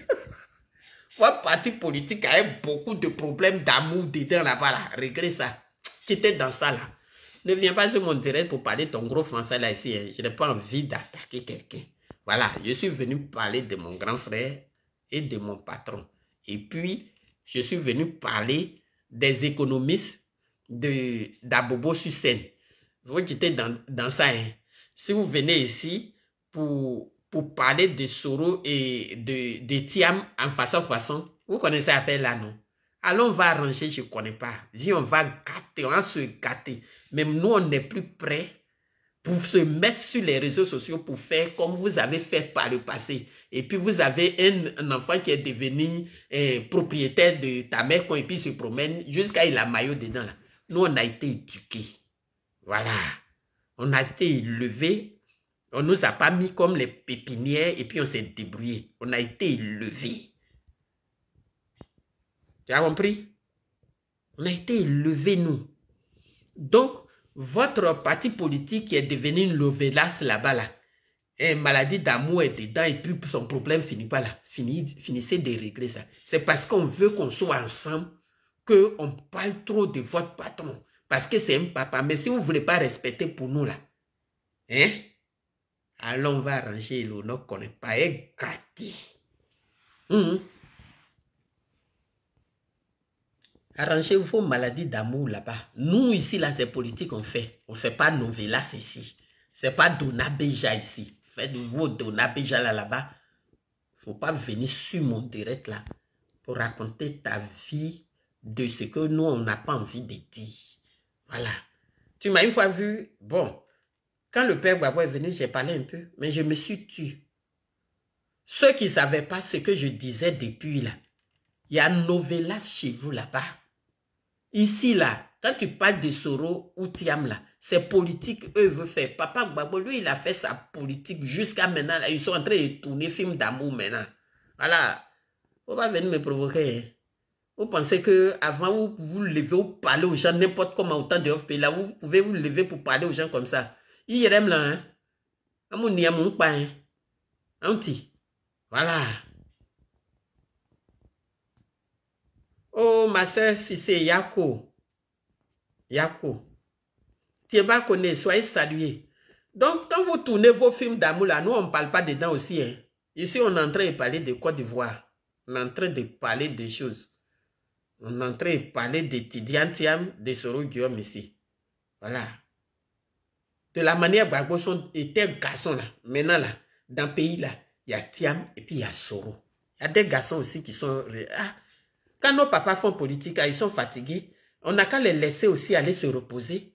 votre parti politique a beaucoup de problèmes d'amour dedans là-bas. Là. Réglez ça qui était dans ça là. Ne viens pas sur mon direct pour parler ton gros français là ici. Hein. Je n'ai pas envie d'attaquer quelqu'un. Voilà, je suis venu parler de mon grand frère et de mon patron. Et puis, je suis venu parler des économistes d'Abobo de, Vous quittez dans, dans ça. Hein. Si vous venez ici pour, pour parler de Soro et de, de Tiam en façon façon, vous connaissez l'affaire là, non? Allons, on va arranger, je ne connais pas. on va gâter, on va se gâter. Même nous, on n'est plus prêts pour se mettre sur les réseaux sociaux pour faire comme vous avez fait par le passé. Et puis, vous avez un, enfant qui est devenu eh, propriétaire de ta mère quand il se promène jusqu'à il a maillot dedans. Nous, on a été éduqués. Voilà. On a été élevés. On ne nous a pas mis comme les pépinières et puis on s'est débrouillés. On a été élevés. Tu as compris On a été élevés, nous. Donc, votre parti politique est devenu une levelasse là-bas, là, une maladie d'amour est dedans et puis son problème finit pas là. Finis, finissez de régler ça. C'est parce qu'on veut qu'on soit ensemble qu'on parle trop de votre patron. Parce que c'est un papa. Mais si vous ne voulez pas respecter pour nous là, hein, Allons on va arranger l'honneur qu'on n'est pas gâté. hum. hum. Arrangez vos maladies d'amour là-bas. Nous, ici, là, c'est politique, on fait. On ne fait pas Novelas ici. Ce C'est pas Beja ici. Faites vos Beja là-bas. ne faut pas venir sur mon direct là pour raconter ta vie de ce que nous, on n'a pas envie de dire. Voilà. Tu m'as une fois vu, bon, quand le père Babou est venu, j'ai parlé un peu, mais je me suis tue. Ceux qui ne savaient pas ce que je disais depuis là, il y a Novelas chez vous là-bas. Ici, là, quand tu parles de Soro ou Tiam, là, c'est politique, eux veulent faire. Papa Gbagbo, lui, il a fait sa politique jusqu'à maintenant. Là, ils sont en train de tourner film d'amour maintenant. Voilà. Vous pas venir me provoquer. Hein. Vous pensez que avant vous vous levez, vous parlez aux gens n'importe comment autant de off Là, vous pouvez vous lever pour parler aux gens comme ça. Il même là, hein. hein. Voilà. Oh, ma soeur, si c'est Yako, Yako, tu es soyez salués. Donc, quand vous tournez vos films d'amour, là, nous, on ne parle pas dedans aussi. Hein. Ici, on est en train de parler de Côte d'Ivoire. On est en train de parler des choses. On est en train de parler de Tiam, de Soro Guillaume ici. Voilà. De la manière sont était garçon là, maintenant là, dans le pays là, il y a Tiam et puis il y a Soro. Il y a des garçons aussi qui sont... Ah, quand nos papas font politique, ah, ils sont fatigués. On n'a qu'à les laisser aussi aller se reposer.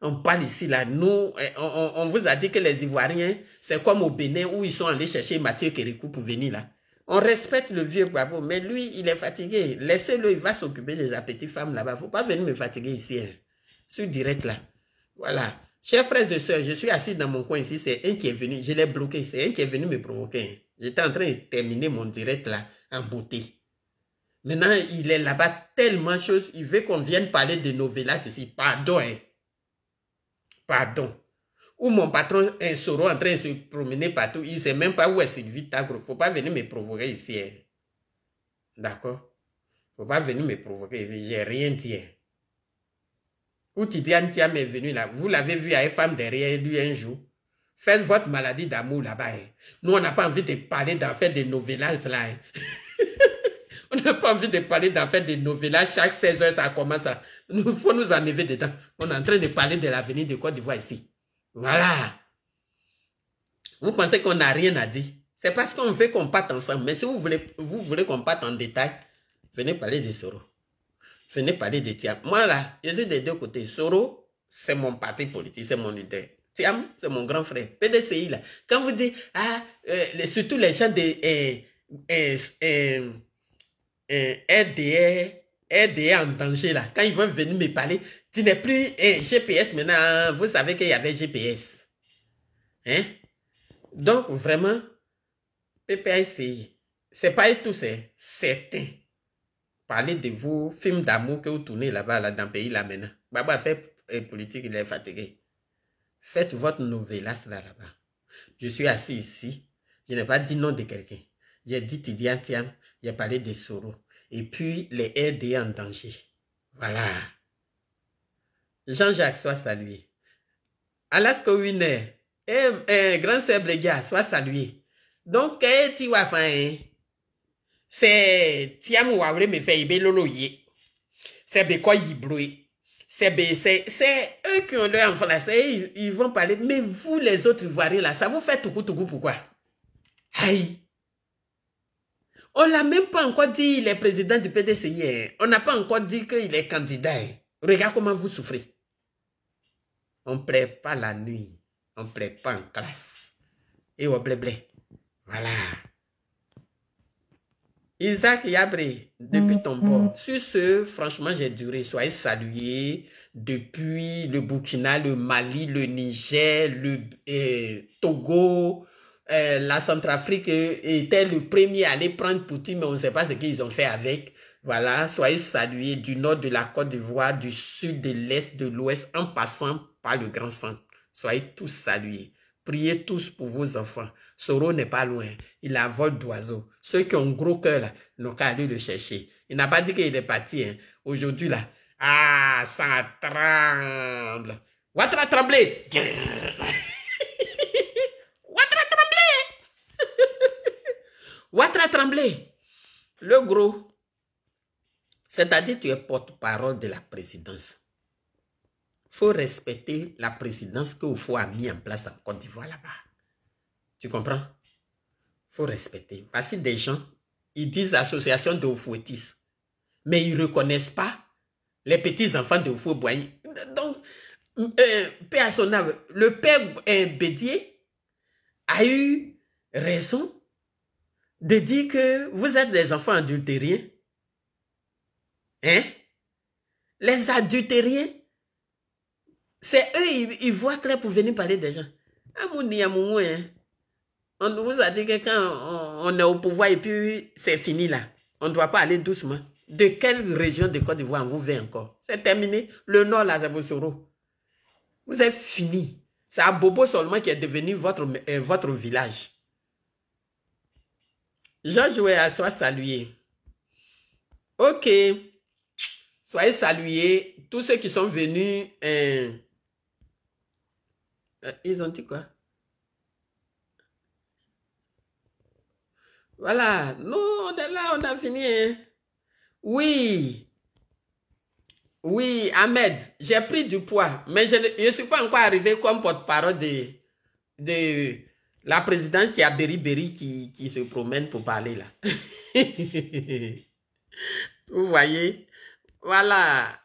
On parle ici, là, nous, eh, on, vous a dit que les Ivoiriens, c'est comme au Bénin où ils sont allés chercher Mathieu Kérékou pour venir là. On respecte le vieux Bravo, mais lui, il est fatigué. Laissez-le, il va s'occuper des appétits femmes là-bas. ne Faut pas venir me fatiguer ici. Hein. Sur direct là. Voilà. Chers frères et sœurs, je suis assis dans mon coin ici. C'est un qui est venu. Je l'ai bloqué. C'est un qui est venu me provoquer. Hein. J'étais en train de terminer mon direct là en beauté. Maintenant, il est là-bas tellement chose, il veut qu'on vienne parler de novelas ici. Pardon, hein. Pardon. Ou mon patron, un soro en train de se promener partout, il ne sait même pas où est Sylvie ne faut pas venir me provoquer ici, hein. D'accord faut pas venir me provoquer ici, j'ai rien dit. Hein. Ou Tidiane Tiam est venu là, vous l'avez vu à une femme derrière lui un jour. Faites votre maladie d'amour là-bas. Hein. Nous, on n'a pas envie de parler d'en faire des novelas là. Hein. [laughs] On n'a pas envie de parler d'affaires de novellas Chaque 16 heures, ça commence à... Il faut nous enlever dedans. On est en train de parler de l'avenir de Côte d'Ivoire ici. Voilà. Vous pensez qu'on n'a rien à dire. C'est parce qu'on veut qu'on parte ensemble. Mais si vous voulez, vous voulez qu'on parte en détail, venez parler de Soro. Venez parler de Tiam. Moi, là, je suis des deux côtés. Soro, c'est mon parti politique, c'est mon leader. Tiam, c'est mon grand frère. PDCI, là. Quand vous dites, ah, euh, surtout les gens de... Euh, euh, eh, RDR, RDR en danger là. Quand ils vont venir me parler, tu n'es plus eh, GPS maintenant. Vous savez qu'il y avait GPS. Hein? Donc, vraiment, PPIC, c'est pas tout, c'est certain. Parlez de vos films d'amour que vous tournez là-bas, là, dans le pays là maintenant. Baba fait eh, politique, il est fatigué. Faites votre novelas là, là-bas. Je suis assis ici. Je n'ai pas dit nom de quelqu'un. J'ai dit Tidian Tiam. J'ai parlé de Soro et puis les aider en danger. Voilà. Jean-Jacques, sois salué. Alaska Winner, eh, grand sœur gars, sois salué. Donc, eh, tu vois, c'est, tu as mouavre, mais fait, ibe lolo C'est C'est quoi yibloué. C'est c'est eux qui ont leur en là, ils, vont parler, mais vous les autres Ivoiriens là, ça vous fait tout tout pourquoi? Aïe. On l'a même pas encore dit, il est président du PDC On n'a pas encore dit qu'il est candidat. Regarde comment vous souffrez. On ne plaît pas la nuit. On ne plaît pas en classe. Et au blé Voilà. Isaac Yabri, depuis ton mm-hmm. bord. Sur ce, franchement, j'ai duré. Soyez salués depuis le Burkina, le Mali, le Niger, le euh, Togo, euh, la Centrafrique euh, était le premier à aller prendre Poutine, mais on ne sait pas ce qu'ils ont fait avec. Voilà, soyez salués du nord de la Côte d'Ivoire, du sud, de l'est, de l'ouest, en passant par le Grand Centre. Soyez tous salués. Priez tous pour vos enfants. Soro n'est pas loin. Il a vol d'oiseau. Ceux qui ont gros cœur, là, n'ont qu'à aller le chercher. Il n'a pas dit qu'il est parti. Hein. Aujourd'hui, là, ah, ça tremble. Ouattara trembler Ouattara Tremblay, le gros, c'est-à-dire tu es porte-parole de la présidence. Il faut respecter la présidence que Oufou a mis en place en Côte d'Ivoire là-bas. Tu comprends Il faut respecter. que des gens, ils disent l'association de Oufouetis, mais ils ne reconnaissent pas les petits-enfants de Oufou Boigny. Donc, euh, le père euh, Bédier a eu raison de dire que vous êtes des enfants adultériens. Hein? Les adultériens, c'est eux, ils, voient clair pour venir parler des gens. Ah, hein. On vous a dit que quand on, est au pouvoir et puis c'est fini là, on ne doit pas aller doucement. De quelle région de Côte d'Ivoire vous venez encore C'est terminé. Le nord là, c'est Vous êtes fini. C'est à Bobo seulement qui est devenu votre, euh, votre village. Georges à soi salué. Ok. Soyez salués. Tous ceux qui sont venus. Hein. Euh, ils ont dit quoi? Voilà. Nous, on est là, on a fini. Hein. Oui. Oui, Ahmed, j'ai pris du poids, mais je ne suis pas encore arrivé comme porte-parole de, de la présidente qui a Beriberi qui, qui se promène pour parler là. [laughs] Vous voyez Voilà.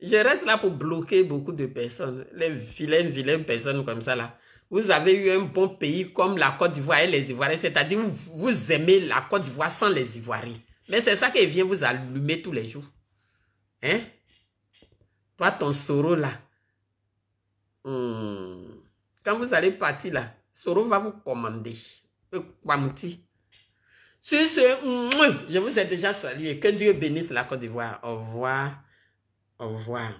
Je reste là pour bloquer beaucoup de personnes. Les vilaines, vilaines personnes comme ça là. Vous avez eu un bon pays comme la Côte d'Ivoire et les Ivoiriens. C'est-à-dire vous, vous aimez la Côte d'Ivoire sans les Ivoiriens. Mais c'est ça qui vient vous allumer tous les jours. Hein Toi, ton soro là. Hmm. Quand vous allez partir là, Soro va vous commander. Sur ce, je vous ai déjà salué. Que Dieu bénisse la Côte d'Ivoire. Au revoir. Au revoir.